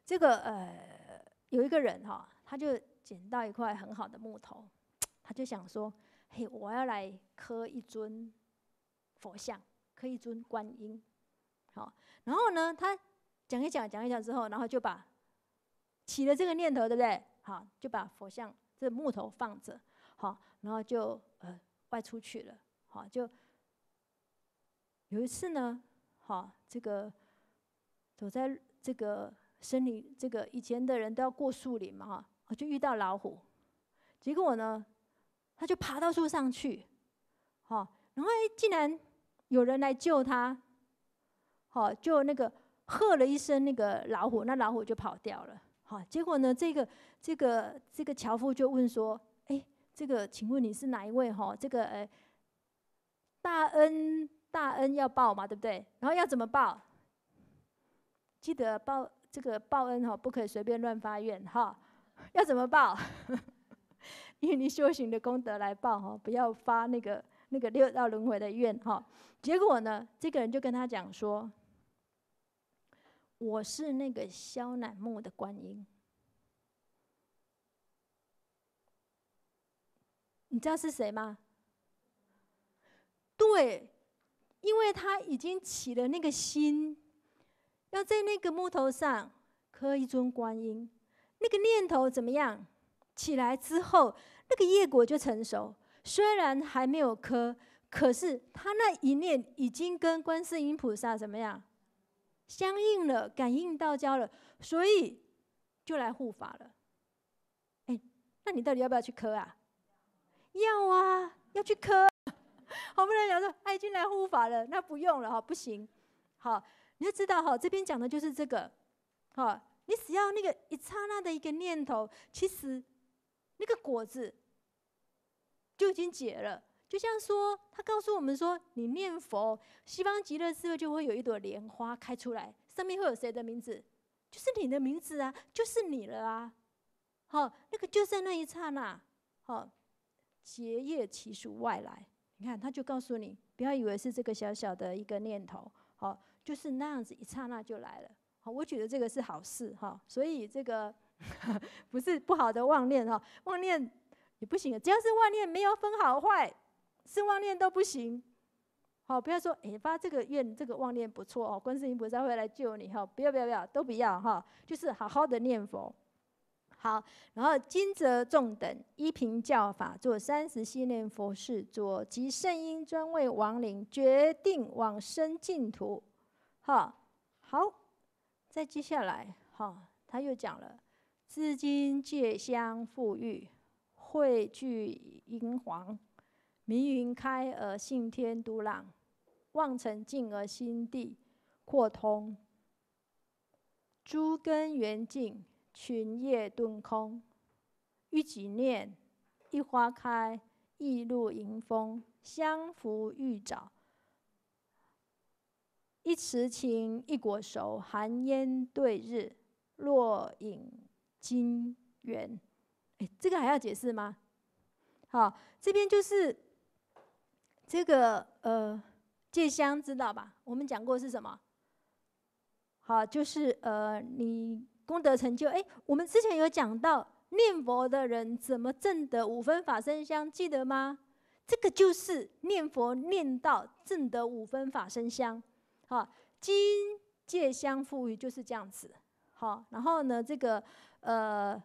这个呃有一个人哈，他就。捡到一块很好的木头，他就想说：“嘿，我要来刻一尊佛像，刻一尊观音。”好，然后呢，他讲一讲，讲一讲之后，然后就把起了这个念头，对不对？好，就把佛像这木头放着，好，然后就呃外出去了。好，就有一次呢，好，这个走在这个森林，这个以前的人都要过树林嘛，哈。就遇到老虎，结果呢，他就爬到树上去，好，然后哎，竟然有人来救他，好，就那个喝了一声那个老虎，那老虎就跑掉了。好，结果呢，这个这个这个樵夫就问说：“哎，这个请问你是哪一位？哈，这个哎，大恩大恩要报嘛，对不对？然后要怎么报？记得报这个报恩哈，不可以随便乱发愿哈。”要怎么报？用 你修行的功德来报哈，不要发那个那个六道轮回的愿哈。结果呢，这个人就跟他讲说：“我是那个萧楠木的观音，你知道是谁吗？”对，因为他已经起了那个心，要在那个木头上刻一尊观音。那个念头怎么样起来之后，那个业果就成熟。虽然还没有磕，可是他那一念已经跟观世音菩萨怎么样相应了，感应道交了，所以就来护法了。哎，那你到底要不要去磕啊？要啊，要去磕。好，不容易讲说，他已经来护法了，那不用了，好，不行，好，你就知道哈，这边讲的就是这个，好。你只要那个一刹那的一个念头，其实那个果子就已经结了。就像说，他告诉我们说，你念佛，西方极乐世界就会有一朵莲花开出来，上面会有谁的名字？就是你的名字啊，就是你了啊。好，那个就在那一刹那，好结业其属外来。你看，他就告诉你，不要以为是这个小小的一个念头，好，就是那样子一刹那就来了。好，我觉得这个是好事哈，所以这个 不是不好的妄念哈，妄念也不行。只要是妄念，没有分好坏，是妄念都不行。好，不要说哎，发这个愿，这个妄念不错哦，观世音菩萨会来救你哈。不要不要不要，都不要哈，就是好好的念佛。好，然后金则众等依凭教法做三十心念佛事，做即圣音专为亡灵决定往生净土。哈，好。再接下来，哈，他又讲了：资金借香富裕，汇聚银黄，迷云开而信天独朗，望尘尽而心地扩通。诸根圆净，群业顿空。一己念，一花开，一路迎风，相扶玉藻。一池清，一果熟，寒烟对日，落影金圆。哎，这个还要解释吗？好，这边就是这个呃，戒香知道吧？我们讲过是什么？好，就是呃，你功德成就。哎，我们之前有讲到念佛的人怎么证得五分法身香，记得吗？这个就是念佛念到证得五分法身香。啊，金界相富裕就是这样子。好，然后呢，这个呃，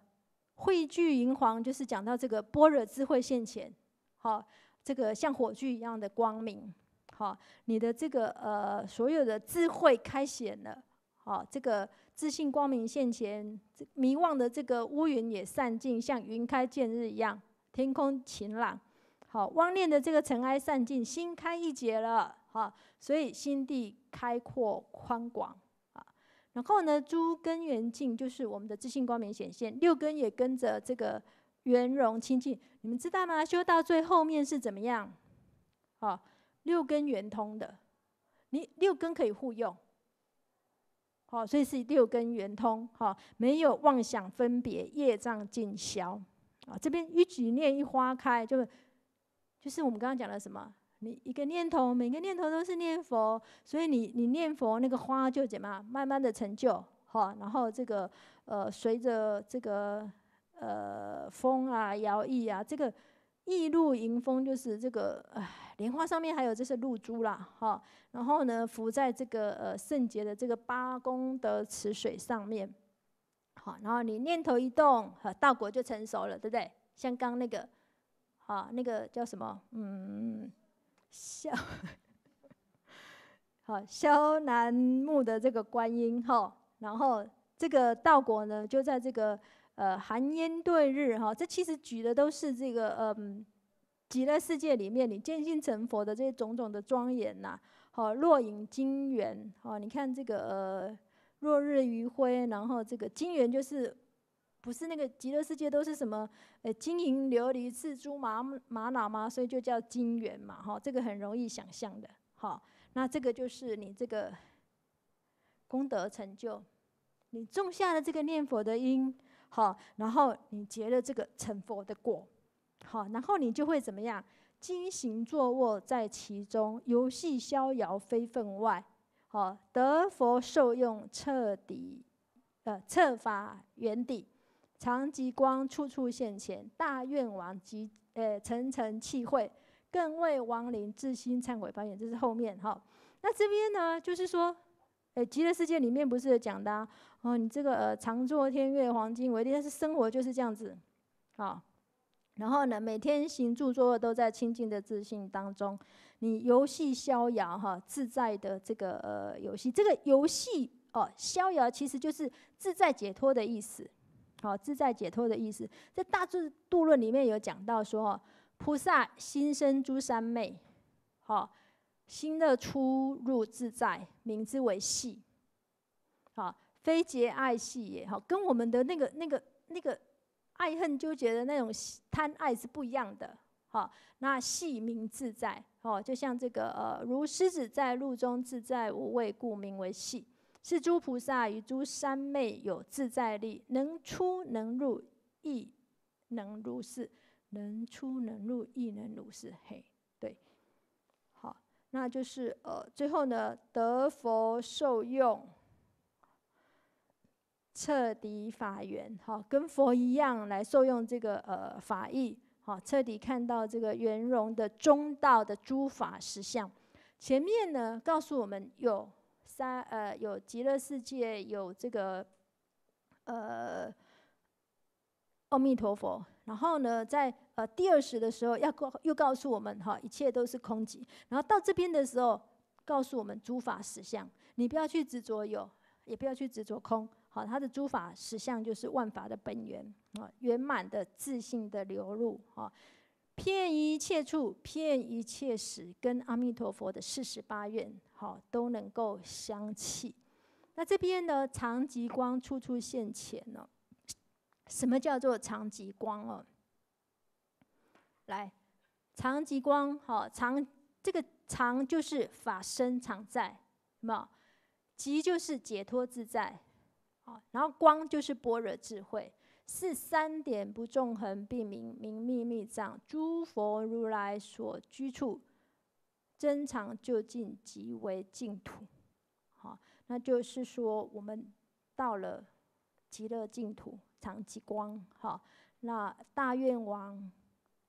汇聚银黄就是讲到这个般若智慧现前。好，这个像火炬一样的光明。好，你的这个呃，所有的智慧开显了。好，这个自信光明现前，迷惘的这个乌云也散尽，像云开见日一样，天空晴朗。好，妄念的这个尘埃散尽，心开一结了。好，所以心地。开阔宽广啊，然后呢，诸根圆净，就是我们的自信光明显现。六根也跟着这个圆融清净，你们知道吗？修到最后面是怎么样？好，六根圆通的，你六根可以互用，好，所以是六根圆通，好，没有妄想分别，业障尽消啊。这边一举念一花开，就是就是我们刚刚讲的什么？你一个念头，每个念头都是念佛，所以你你念佛，那个花就怎么慢慢的成就哈。然后这个呃，随着这个呃风啊摇曳啊，这个异露迎风，就是这个莲花上面还有这些露珠啦，哈。然后呢，浮在这个呃圣洁的这个八功德池水上面，好，然后你念头一动，哈，稻谷就成熟了，对不对？像刚那个，啊，那个叫什么？嗯。萧，好，萧南木的这个观音哈，然后这个道果呢，就在这个呃寒烟对日哈，这其实举的都是这个嗯极乐世界里面你见性成佛的这些种种的庄严呐，好落影金圆哦，你看这个呃落日余晖，然后这个金圆就是。不是那个极乐世界都是什么呃金银琉璃、赤珠玛玛瑙吗？所以就叫金元嘛，哈，这个很容易想象的，哈，那这个就是你这个功德成就，你种下了这个念佛的因，好，然后你结了这个成佛的果，好，然后你就会怎么样？金行坐卧在其中，游戏逍遥非分外，好，得佛受用彻底，呃，彻法圆底。长极光，处处现前；大愿王及呃，层层契会，更为亡灵自心忏悔发言。这是后面哈。那这边呢，就是说，呃，极乐世界里面不是讲的哦，你这个呃，常坐天月黄金为地，但是生活就是这样子，好。然后呢，每天行住坐卧都在清净的自信当中，你游戏逍遥哈，自在的这个呃游戏。这个游戏哦，逍遥其实就是自在解脱的意思。好自在解脱的意思，在《大智度论》里面有讲到说，菩萨心生诸三昧，好，心的出入自在，名之为戏，好，非结爱戏也好，跟我们的那个那个那个爱恨纠结的那种贪爱是不一样的，好，那戏名自在，哦，就像这个呃，如狮子在路中自在无畏，故名为戏。是诸菩萨与诸三昧有自在力，能出能入，亦能如是，能出能入，亦能如是。嘿，对，好，那就是呃，最后呢，得佛受用，彻底法源。好，跟佛一样来受用这个呃法义。好，彻底看到这个圆融的中道的诸法实相。前面呢，告诉我们有。三呃，有极乐世界，有这个，呃，阿弥陀佛。然后呢，在呃第二十的时候，要告又告诉我们哈，一切都是空寂。然后到这边的时候，告诉我们诸法实相，你不要去执着有，也不要去执着空。好，它的诸法实相就是万法的本源啊，圆满的自信的流入啊，骗一切处，骗一切时，跟阿弥陀佛的四十八愿。好，都能够相起。那这边呢，长极光处处现前呢。什么叫做长极光哦？来，长极光，好长，这个长就是法身常在，嘛，极就是解脱自在，啊，然后光就是般若智慧，是三点不纵横，并明明秘密藏，诸佛如来所居处。珍藏究竟即为净土，好，那就是说我们到了极乐净土，常极光，好，那大愿王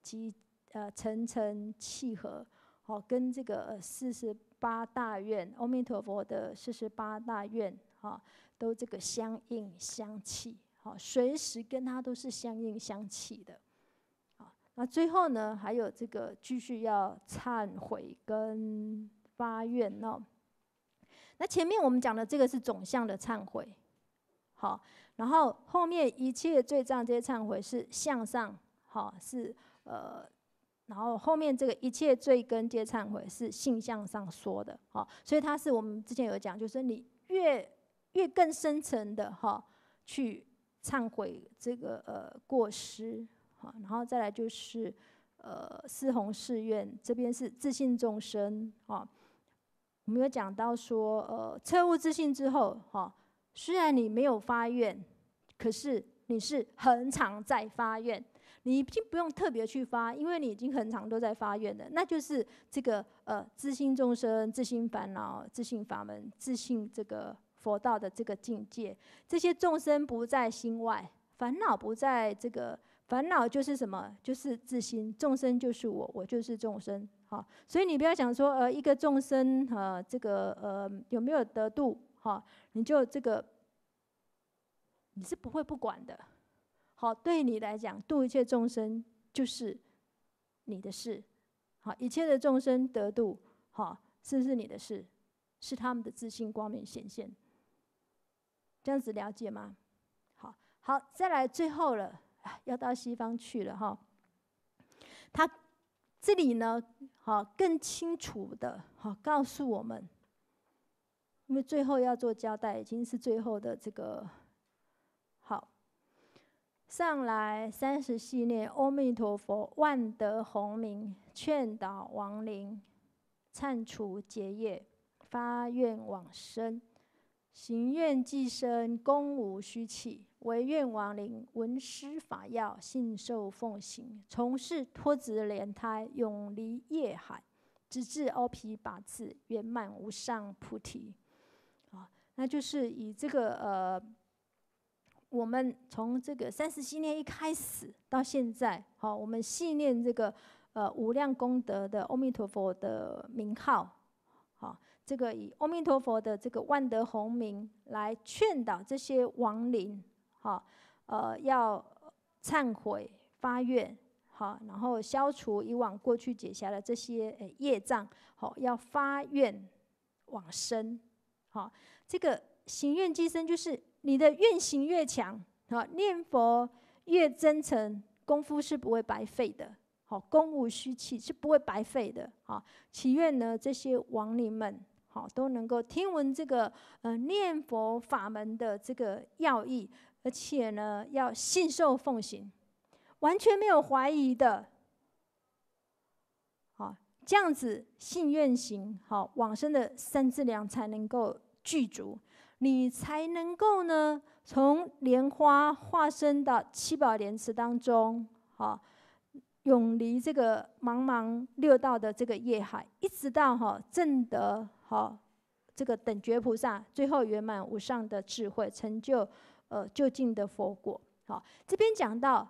及呃层层契合，好，跟这个四十八大愿，阿弥陀佛的四十八大愿，哈，都这个相应相契，好，随时跟他都是相应相契的。那最后呢，还有这个继续要忏悔跟发愿哦。那前面我们讲的这个是总相的忏悔，好，然后后面一切罪障皆忏悔是向上，好，是呃，然后后面这个一切罪根皆忏悔是性向上说的，好，所以它是我们之前有讲，就是你越越更深层的哈，去忏悔这个呃过失。好，然后再来就是，呃，四弘誓愿这边是自信众生。哦，我们有讲到说，呃，彻悟自信之后，哈，虽然你没有发愿，可是你是很常在发愿，你已经不用特别去发，因为你已经很常都在发愿的。那就是这个呃，自信众生、自信烦恼、自信法门、自信这个佛道的这个境界，这些众生不在心外，烦恼不在这个。烦恼就是什么？就是自心。众生就是我，我就是众生。好，所以你不要想说，呃，一个众生，呃，这个呃，有没有得度？哈，你就这个，你是不会不管的。好，对你来讲，度一切众生就是你的事。好，一切的众生得度，哈，这是你的事，是他们的自信光明显现。这样子了解吗？好好，再来最后了。要到西方去了哈，他这里呢，好更清楚的，好告诉我们，因为最后要做交代，已经是最后的这个好，上来三十系列，阿弥陀佛，万德洪明，劝导亡灵，忏除结业，发愿往生，行愿寄生，功无虚弃。唯愿亡灵闻师法要，信受奉行，从事脱职连胎，永离业海，直至阿毗跋次，圆满无上菩提。啊，那就是以这个呃，我们从这个三十七念一开始到现在，好，我们系念这个呃无量功德的阿弥陀佛的名号，好，这个以阿弥陀佛的这个万德洪名来劝导这些亡灵。好，呃，要忏悔发愿，好，然后消除以往过去结下的这些诶业障，好，要发愿往生，好，这个行愿寄生就是你的愿行越强，好，念佛越真诚，功夫是不会白费的，好，功无虚气是不会白费的，好，祈愿呢，这些亡灵们，好，都能够听闻这个呃念佛法门的这个要义。而且呢，要信受奉行，完全没有怀疑的，好这样子信愿行，好往生的三资粮才能够具足，你才能够呢从莲花化身到七宝莲池当中，好永离这个茫茫六道的这个业海，一直到哈正德好这个等觉菩萨，最后圆满无上的智慧成就。呃，就近的佛果，好，这边讲到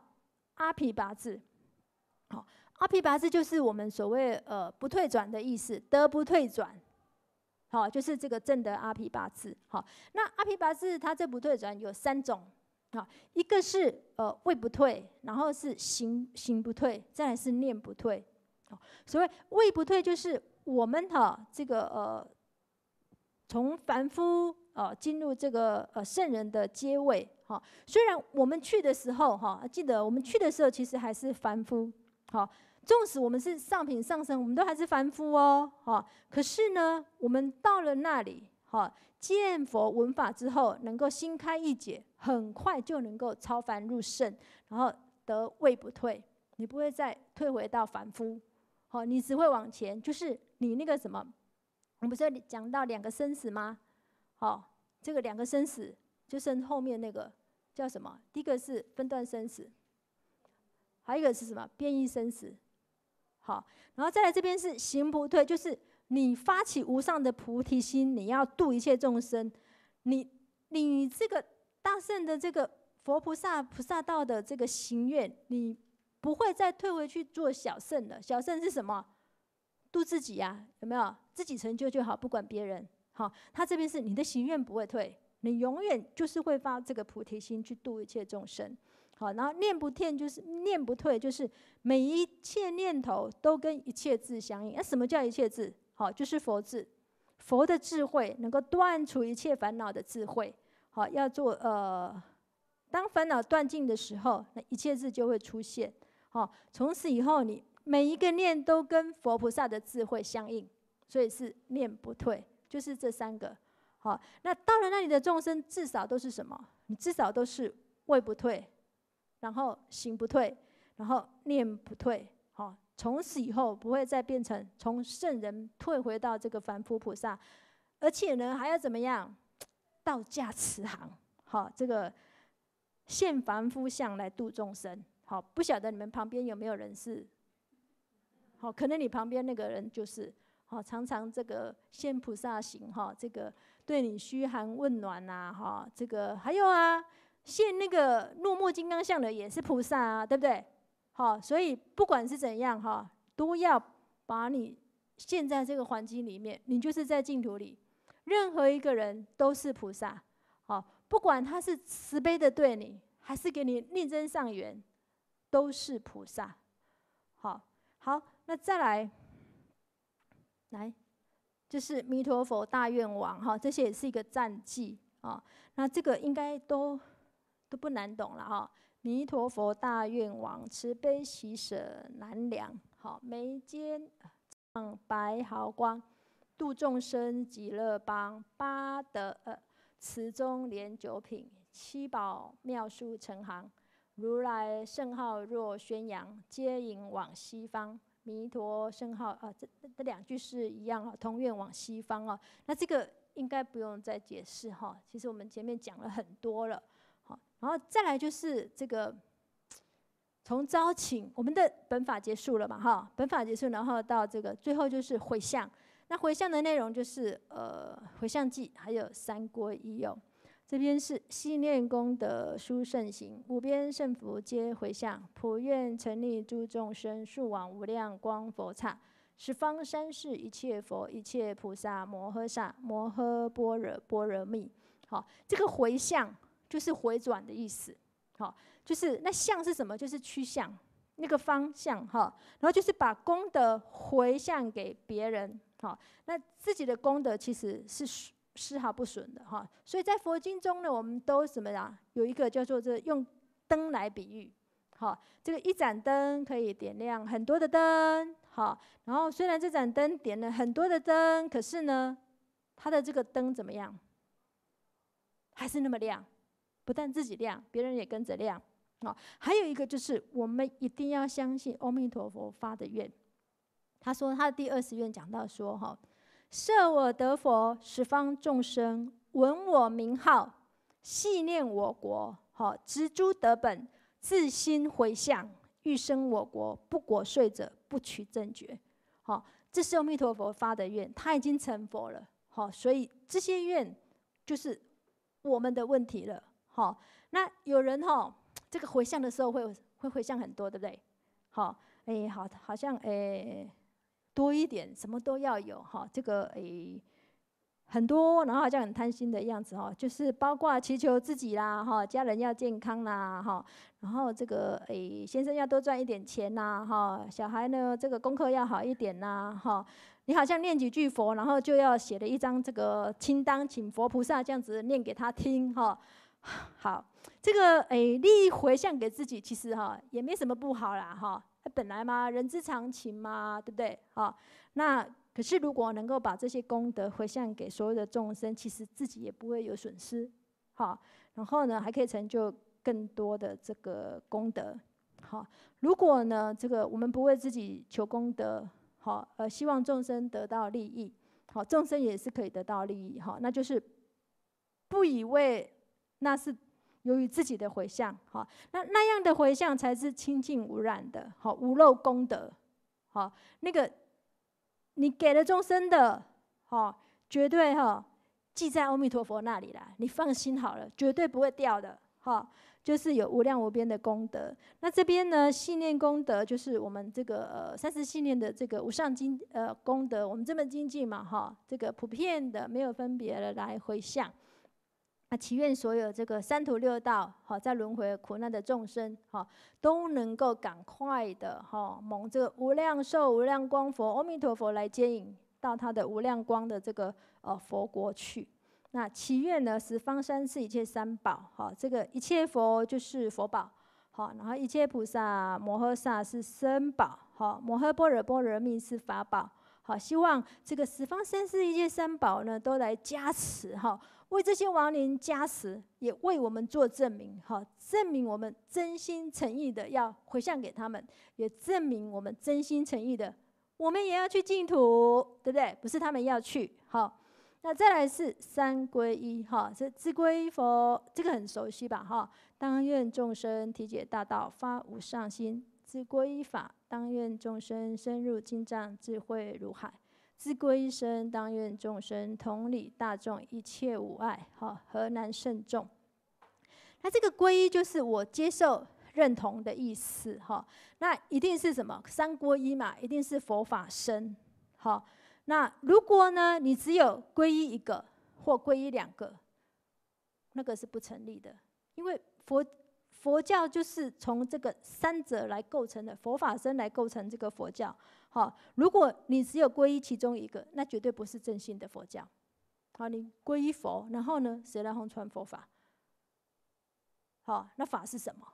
阿毗八字，好，阿毗八字就是我们所谓呃不退转的意思，得不退转，好，就是这个正的阿毗八字，好，那阿毗八字它这不退转有三种，好，一个是呃位不退，然后是行行不退，再来是念不退，好，所谓位不退就是我们哈这个呃从凡夫。哦，进入这个呃圣人的阶位，哈，虽然我们去的时候，哈，记得我们去的时候其实还是凡夫，哈，纵使我们是上品上生，我们都还是凡夫哦，哈。可是呢，我们到了那里，哈，见佛闻法之后，能够心开意解，很快就能够超凡入圣，然后得位不退，你不会再退回到凡夫，好，你只会往前，就是你那个什么，我们不是讲到两个生死吗？好。这个两个生死，就剩后面那个叫什么？第一个是分段生死，还有一个是什么？变异生死。好，然后再来这边是行不退，就是你发起无上的菩提心，你要度一切众生，你你这个大圣的这个佛菩萨菩萨道的这个心愿，你不会再退回去做小圣了。小圣是什么？度自己呀？有没有？自己成就就好，不管别人。好，他这边是你的心愿不会退，你永远就是会发这个菩提心去度一切众生。好，然后念不退就是念不退，就是每一切念头都跟一切字相应。那什么叫一切字？好，就是佛字，佛的智慧能够断除一切烦恼的智慧。好，要做呃，当烦恼断尽的时候，那一切字就会出现。好，从此以后你每一个念都跟佛菩萨的智慧相应，所以是念不退。就是这三个，好，那到了那里的众生，至少都是什么？你至少都是位不退，然后行不退，然后念不退，好，从此以后不会再变成从圣人退回到这个凡夫菩萨，而且呢还要怎么样？道驾慈航，好，这个现凡夫相来度众生，好，不晓得你们旁边有没有人是？好，可能你旁边那个人就是。好，常常这个现菩萨行哈，这个对你嘘寒问暖呐，哈，这个还有啊，现那个怒目金刚像的也是菩萨啊，对不对？好，所以不管是怎样，哈，都要把你现在这个环境里面，你就是在净土里，任何一个人都是菩萨，好，不管他是慈悲的对你，还是给你力争上缘，都是菩萨，好，好，那再来。来，就是弥陀佛大愿王哈，这些也是一个战绩啊。那这个应该都都不难懂了哈。弥陀佛大愿王，慈悲喜舍难量。好，眉间放白毫光，度众生极乐邦。八德呃，慈中连九品，七宝妙书成行。如来圣号若宣扬，皆引往西方。弥陀圣号啊，这这两句是一样啊，同愿往西方啊。那这个应该不用再解释哈，其实我们前面讲了很多了。好，然后再来就是这个从招请，我们的本法结束了嘛哈，本法结束，然后到这个最后就是回向。那回向的内容就是呃，回向记，还有三皈依哟。这边是信念功德殊胜行，无边胜福皆回向，普愿成溺诸众生，速往无量光佛刹。十方三世一切佛，一切菩萨摩诃萨，摩诃般若般若蜜。好，这个回向就是回转的意思。好，就是那向是什么？就是趋向那个方向哈。然后就是把功德回向给别人。好，那自己的功德其实是。丝毫不损的哈，所以在佛经中呢，我们都怎么样？有一个叫做这用灯来比喻，好，这个一盏灯可以点亮很多的灯，好，然后虽然这盏灯点了很多的灯，可是呢，它的这个灯怎么样？还是那么亮，不但自己亮，别人也跟着亮，哦，还有一个就是我们一定要相信阿弥陀佛发的愿，他说他的第二十愿讲到说哈。设我得佛十方众生闻我名号系念我国好植诸得本自心回向欲生我国不果睡者不取正觉好这是阿弥陀佛发的愿他已经成佛了好所以这些愿就是我们的问题了好那有人哈这个回向的时候会会回向很多对不对好哎好好像诶。多一点，什么都要有哈。这个诶，很多，然后好像很贪心的样子哈。就是包括祈求自己啦哈，家人要健康啦哈，然后这个诶，先生要多赚一点钱呐哈，小孩呢这个功课要好一点呐哈。你好像念几句佛，然后就要写了一张这个清单，请佛菩萨这样子念给他听哈。好，这个诶，利益回向给自己，其实哈也没什么不好啦哈。本来嘛，人之常情嘛，对不对？好，那可是如果能够把这些功德回向给所有的众生，其实自己也不会有损失，好。然后呢，还可以成就更多的这个功德，好。如果呢，这个我们不为自己求功德，好，呃，希望众生得到利益，好，众生也是可以得到利益，好，那就是不以为那是。由于自己的回向，好，那那样的回向才是清净无染的，好，无漏功德，好，那个你给了众生的，好，绝对哈记在阿弥陀佛那里了，你放心好了，绝对不会掉的，好，就是有无量无边的功德。那这边呢，信念功德就是我们这个三十信念的这个无上经，呃，功德，我们这么经济嘛，哈，这个普遍的没有分别的来回向。啊，祈愿所有这个三途六道，好，在轮回苦难的众生，哈，都能够赶快的，哈，蒙这个无量寿、无量光佛，阿弥陀佛来接引，到他的无量光的这个呃佛国去。那祈愿呢，十方三世一切三宝，哈，这个一切佛就是佛宝，好，然后一切菩萨摩诃萨是僧宝，好，摩诃般若波罗蜜是法宝，好，希望这个十方三世一切三宝呢，都来加持，哈。为这些亡灵加持，也为我们做证明，哈，证明我们真心诚意的要回向给他们，也证明我们真心诚意的，我们也要去净土，对不对？不是他们要去，好，那再来是三归一，哈，是知归佛，这个很熟悉吧，哈，当愿众生体解大道，发无上心，知归依法，当愿众生深入经藏，智慧如海。自归依生，当愿众生同理大众一切无碍。好，何难甚重？那这个皈依就是我接受认同的意思。哈，那一定是什么三皈依嘛？一定是佛法身。好，那如果呢，你只有皈依一个或皈依两个，那个是不成立的，因为佛佛教就是从这个三者来构成的，佛法身来构成这个佛教。好，如果你只有皈依其中一个，那绝对不是真心的佛教。好，你皈依佛，然后呢，谁来弘传佛法？好，那法是什么？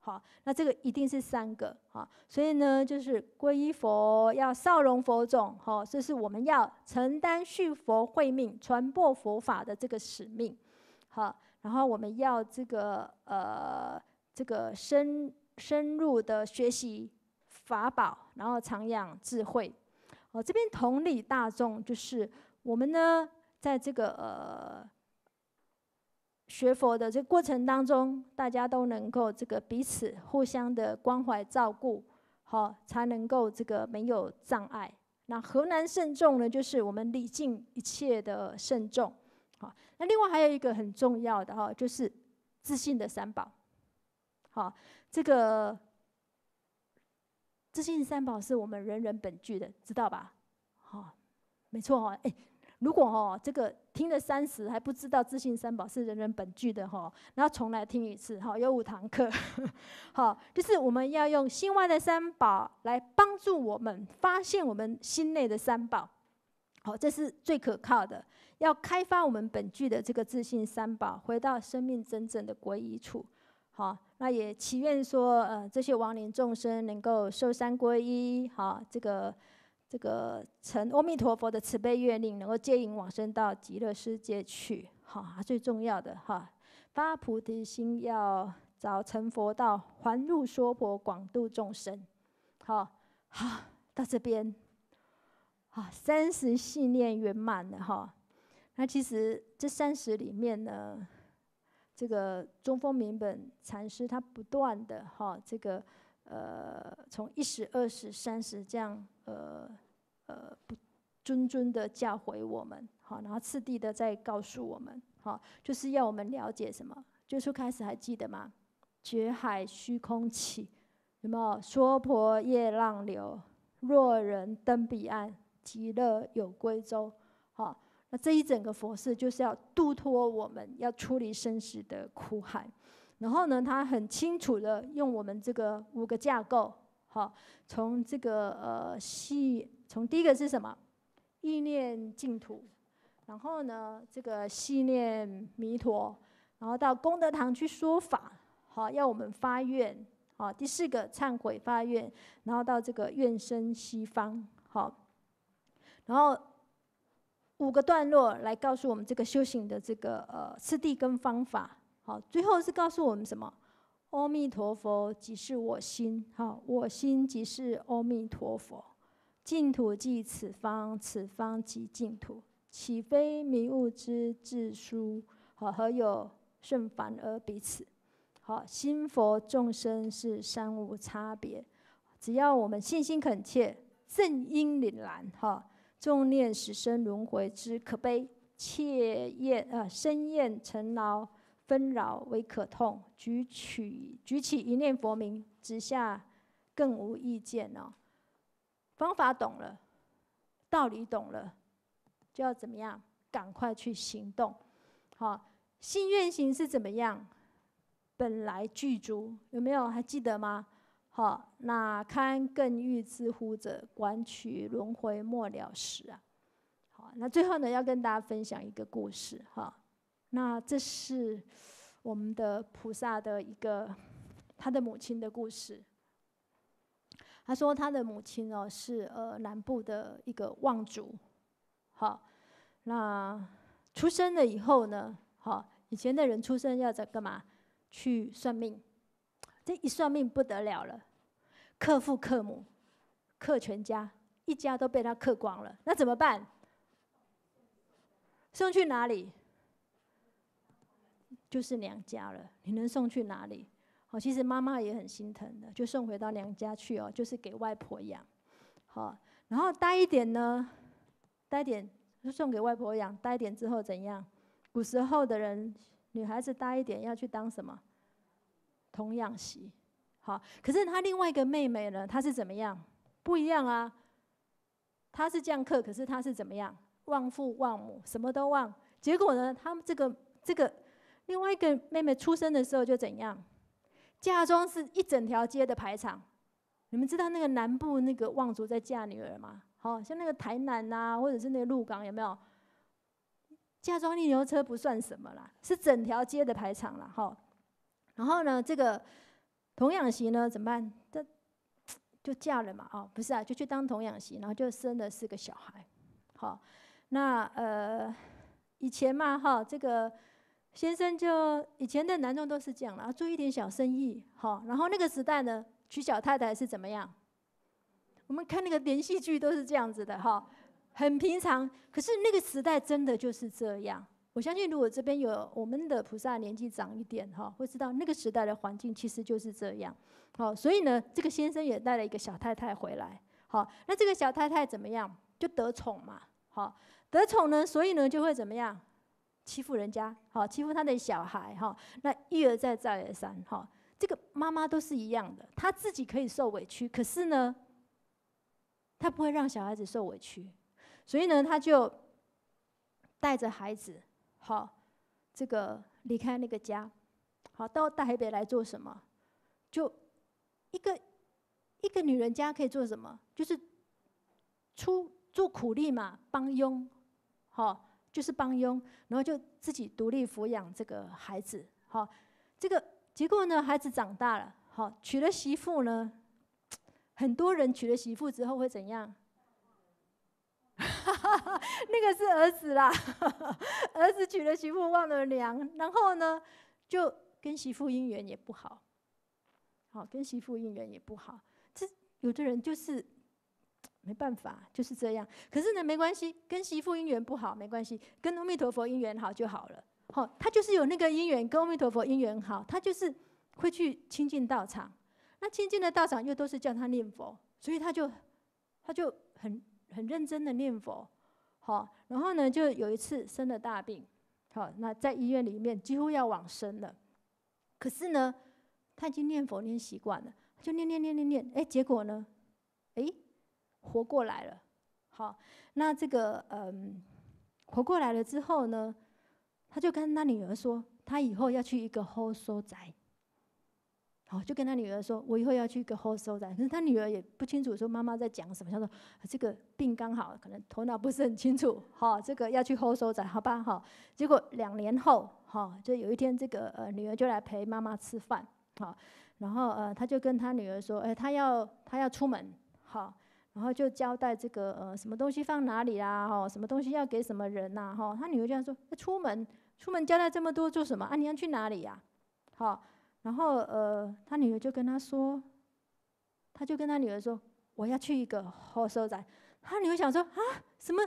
好，那这个一定是三个。好，所以呢，就是皈依佛，要少容佛种。好，这是我们要承担续佛慧命、传播佛法的这个使命。好，然后我们要这个呃，这个深深入的学习。法宝，然后常养智慧。哦，这边同理大众，就是我们呢，在这个呃学佛的这过程当中，大家都能够这个彼此互相的关怀照顾，好，才能够这个没有障碍。那河南慎重呢？就是我们理尽一切的慎重。好，那另外还有一个很重要的哦，就是自信的三宝。好，这个。自信三宝是我们人人本具的，知道吧？好，没错哦。哎，如果哦这个听了三十还不知道自信三宝是人人本具的哈，然后重来听一次哈，有五堂课。好，就是我们要用心外的三宝来帮助我们发现我们心内的三宝。好，这是最可靠的，要开发我们本具的这个自信三宝，回到生命真正的归一处。好。那也祈愿说，呃，这些亡灵众生能够受三皈依，哈，这个这个成阿弥陀佛的慈悲愿令，能够接引往生到极乐世界去，哈，最重要的哈，发菩提心，要早成佛道，还入娑婆，广度众生，好好到这边，啊，三十信念圆满了哈，那其实这三十里面呢。这个中风明本禅师，他不断的哈，这个呃，从一十、二十、三十这样呃呃，不谆谆的教诲我们，好，然后次第的再告诉我们，好，就是要我们了解什么？最初开始还记得吗？觉海虚空起，什么娑婆夜浪流，若人登彼岸，极乐有归舟，好。那这一整个佛事就是要度脱我们，要处理生死的苦海。然后呢，他很清楚的用我们这个五个架构，好，从这个呃系，从第一个是什么？意念净土，然后呢，这个系念弥陀，然后到功德堂去说法，好，要我们发愿，好，第四个忏悔发愿，然后到这个愿生西方，好，然后。五个段落来告诉我们这个修行的这个呃次第跟方法，好，最后是告诉我们什么？阿弥陀佛即是我心，好，我心即是阿弥陀佛，净土即此方，此方即净土，岂非迷悟之自殊？好，何有顺凡而彼此？好，心佛众生是三无差别，只要我们信心恳切，正因凛然，哈。众念死生轮回之可悲，切厌呃深厌尘劳纷扰为可痛，举起举起一念佛名直下，更无意见哦。方法懂了，道理懂了，就要怎么样？赶快去行动。好，心愿行是怎么样？本来具足，有没有？还记得吗？好，那堪更欲知乎者，管取轮回末了时啊！好，那最后呢，要跟大家分享一个故事哈。那这是我们的菩萨的一个他的母亲的故事。他说他的母亲哦，是呃南部的一个望族。好，那出生了以后呢，好以前的人出生要在干嘛？去算命。一算命不得了了，克父克母，克全家，一家都被他克光了。那怎么办？送去哪里？就是娘家了。你能送去哪里？哦，其实妈妈也很心疼的，就送回到娘家去哦，就是给外婆养。好，然后待一点呢，待一点就送给外婆养。待一点之后怎样？古时候的人，女孩子待一点要去当什么？同样媳。好，可是她另外一个妹妹呢？她是怎么样？不一样啊。她是匠客，可是她是怎么样？忘父忘母，什么都忘。结果呢？他们这个这个另外一个妹妹出生的时候就怎样？嫁妆是一整条街的排场。你们知道那个南部那个望族在嫁女儿吗？好像那个台南啊，或者是那个鹿港有没有？嫁妆逆牛车不算什么啦，是整条街的排场啦。哈。然后呢，这个童养媳呢怎么办？这就嫁了嘛哦，不是啊，就去当童养媳，然后就生了四个小孩。好，那呃以前嘛哈，这个先生就以前的男装都是这样了，做一点小生意。好，然后那个时代呢，娶小太太是怎么样？我们看那个连续剧都是这样子的哈，很平常。可是那个时代真的就是这样。我相信，如果这边有我们的菩萨年纪长一点哈，会知道那个时代的环境其实就是这样。好，所以呢，这个先生也带了一个小太太回来。好，那这个小太太怎么样？就得宠嘛。好，得宠呢，所以呢，就会怎么样？欺负人家。好，欺负他的小孩哈。那一而再，再而三。哈。这个妈妈都是一样的，她自己可以受委屈，可是呢，她不会让小孩子受委屈。所以呢，她就带着孩子。好，这个离开那个家，好到大台北来做什么？就一个一个女人家可以做什么？就是出做苦力嘛，帮佣。好，就是帮佣，然后就自己独立抚养这个孩子。好，这个结果呢，孩子长大了，好娶了媳妇呢，很多人娶了媳妇之后会怎样？那个是儿子啦，儿子娶了媳妇忘了娘，然后呢，就跟媳妇姻缘也不好，好跟媳妇姻缘也不好。这有的人就是没办法，就是这样。可是呢，没关系，跟媳妇姻缘不好没关系，跟阿弥陀佛姻缘好就好了。好，他就是有那个姻缘，跟阿弥陀佛姻缘好，他就是会去亲近道场。那亲近的道场又都是叫他念佛，所以他就他就很。很认真的念佛，好，然后呢，就有一次生了大病，好，那在医院里面几乎要往生了，可是呢，他已经念佛念习惯了，就念念念念念，哎，结果呢，哎，活过来了，好，那这个嗯，活过来了之后呢，他就跟他女儿说，他以后要去一个后舍宅。哦，就跟他女儿说，我以后要去一割后收斩。可是他女儿也不清楚，说妈妈在讲什么。他说这个病刚好，可能头脑不是很清楚。好，这个要去后收斩，好吧？好，结果两年后，哈，就有一天，这个呃女儿就来陪妈妈吃饭。好，然后呃，他就跟他女儿说，哎，他要他要出门。好，然后就交代这个呃什么东西放哪里啦？哈，什么东西要给什么人呐？哈，他女儿这样说，出门出门交代这么多做什么？啊，你要去哪里呀？好。然后，呃，他女儿就跟他说，他就跟他女儿说，我要去一个后山宅。他女儿想说，啊，什么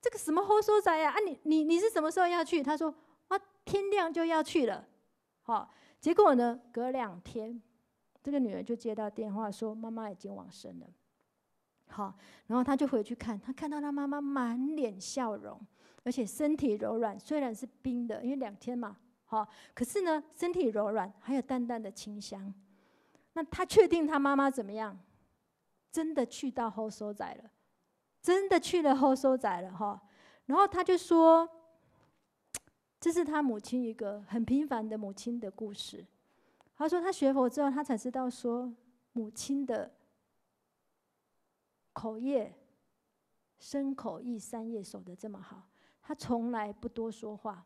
这个什么后山宅呀？啊，你你你是什么时候要去？他说，哇，天亮就要去了。好，结果呢，隔两天，这个女儿就接到电话说，妈妈已经往生了。好，然后他就回去看，他看到他妈妈满脸笑容，而且身体柔软，虽然是冰的，因为两天嘛。好，可是呢，身体柔软，还有淡淡的清香。那他确定他妈妈怎么样？真的去到后收宅了，真的去了后收宅了哈。然后他就说，这是他母亲一个很平凡的母亲的故事。他说他学佛之后，他才知道说，母亲的口业、身口意三业守得这么好，他从来不多说话。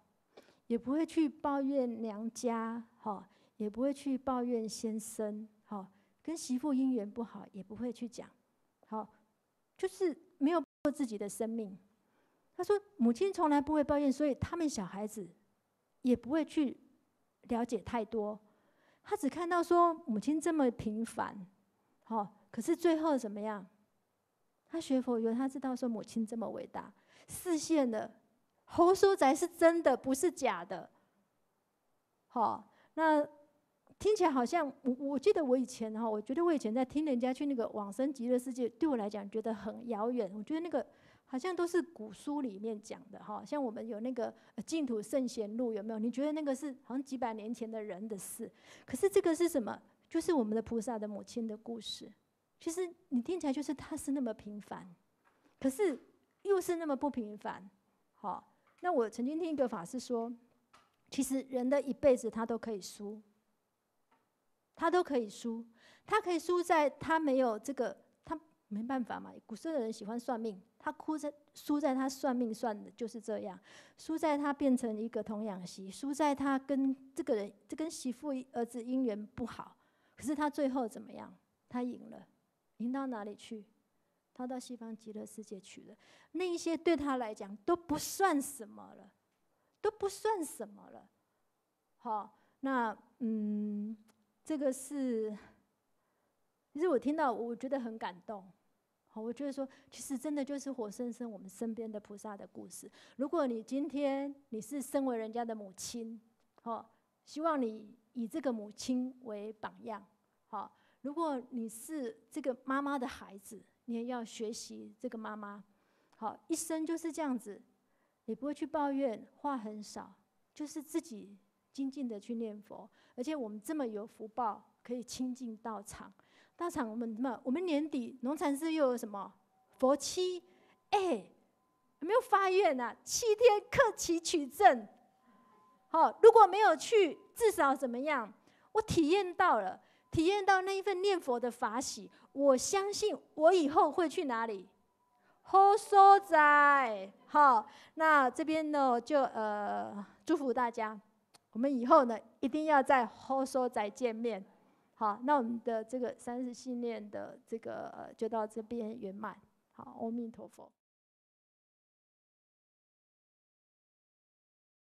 也不会去抱怨娘家，哈，也不会去抱怨先生，哈，跟媳妇姻缘不好，也不会去讲，好，就是没有过自己的生命。他说，母亲从来不会抱怨，所以他们小孩子也不会去了解太多。他只看到说母亲这么平凡，好，可是最后怎么样？他学佛以后，他知道说母亲这么伟大，视线的。侯书宅是真的，不是假的。好，那听起来好像我我记得我以前哈，我觉得我以前在听人家去那个往生极乐世界，对我来讲觉得很遥远。我觉得那个好像都是古书里面讲的哈，像我们有那个净土圣贤录有没有？你觉得那个是好像几百年前的人的事？可是这个是什么？就是我们的菩萨的母亲的故事。其实你听起来就是他是那么平凡，可是又是那么不平凡。好。那我曾经听一个法师说，其实人的一辈子他都可以输，他都可以输，他可以输在他没有这个，他没办法嘛。古时候的人喜欢算命，他哭在输在他算命算的就是这样，输在他变成一个童养媳，输在他跟这个人这跟媳妇儿子姻缘不好。可是他最后怎么样？他赢了，赢到哪里去？他到西方极乐世界去了，那一些对他来讲都不算什么了，都不算什么了。好，那嗯，这个是其实我听到，我觉得很感动。好，我觉得说，其实真的就是活生生我们身边的菩萨的故事。如果你今天你是身为人家的母亲，好，希望你以这个母亲为榜样。好，如果你是这个妈妈的孩子。要学习这个妈妈，好一生就是这样子，也不会去抱怨，话很少，就是自己静静的去念佛。而且我们这么有福报，可以亲近道场。道场我们什么？我们年底农禅寺又有什么佛七？哎，有没有发愿啊？七天克期取证。好，如果没有去，至少怎么样？我体验到了。体验到那一份念佛的法喜，我相信我以后会去哪里？河娑在，好，那这边呢就呃祝福大家，我们以后呢一定要在河娑在见面，好，那我们的这个三世信念的这个就到这边圆满，好，阿弥陀佛。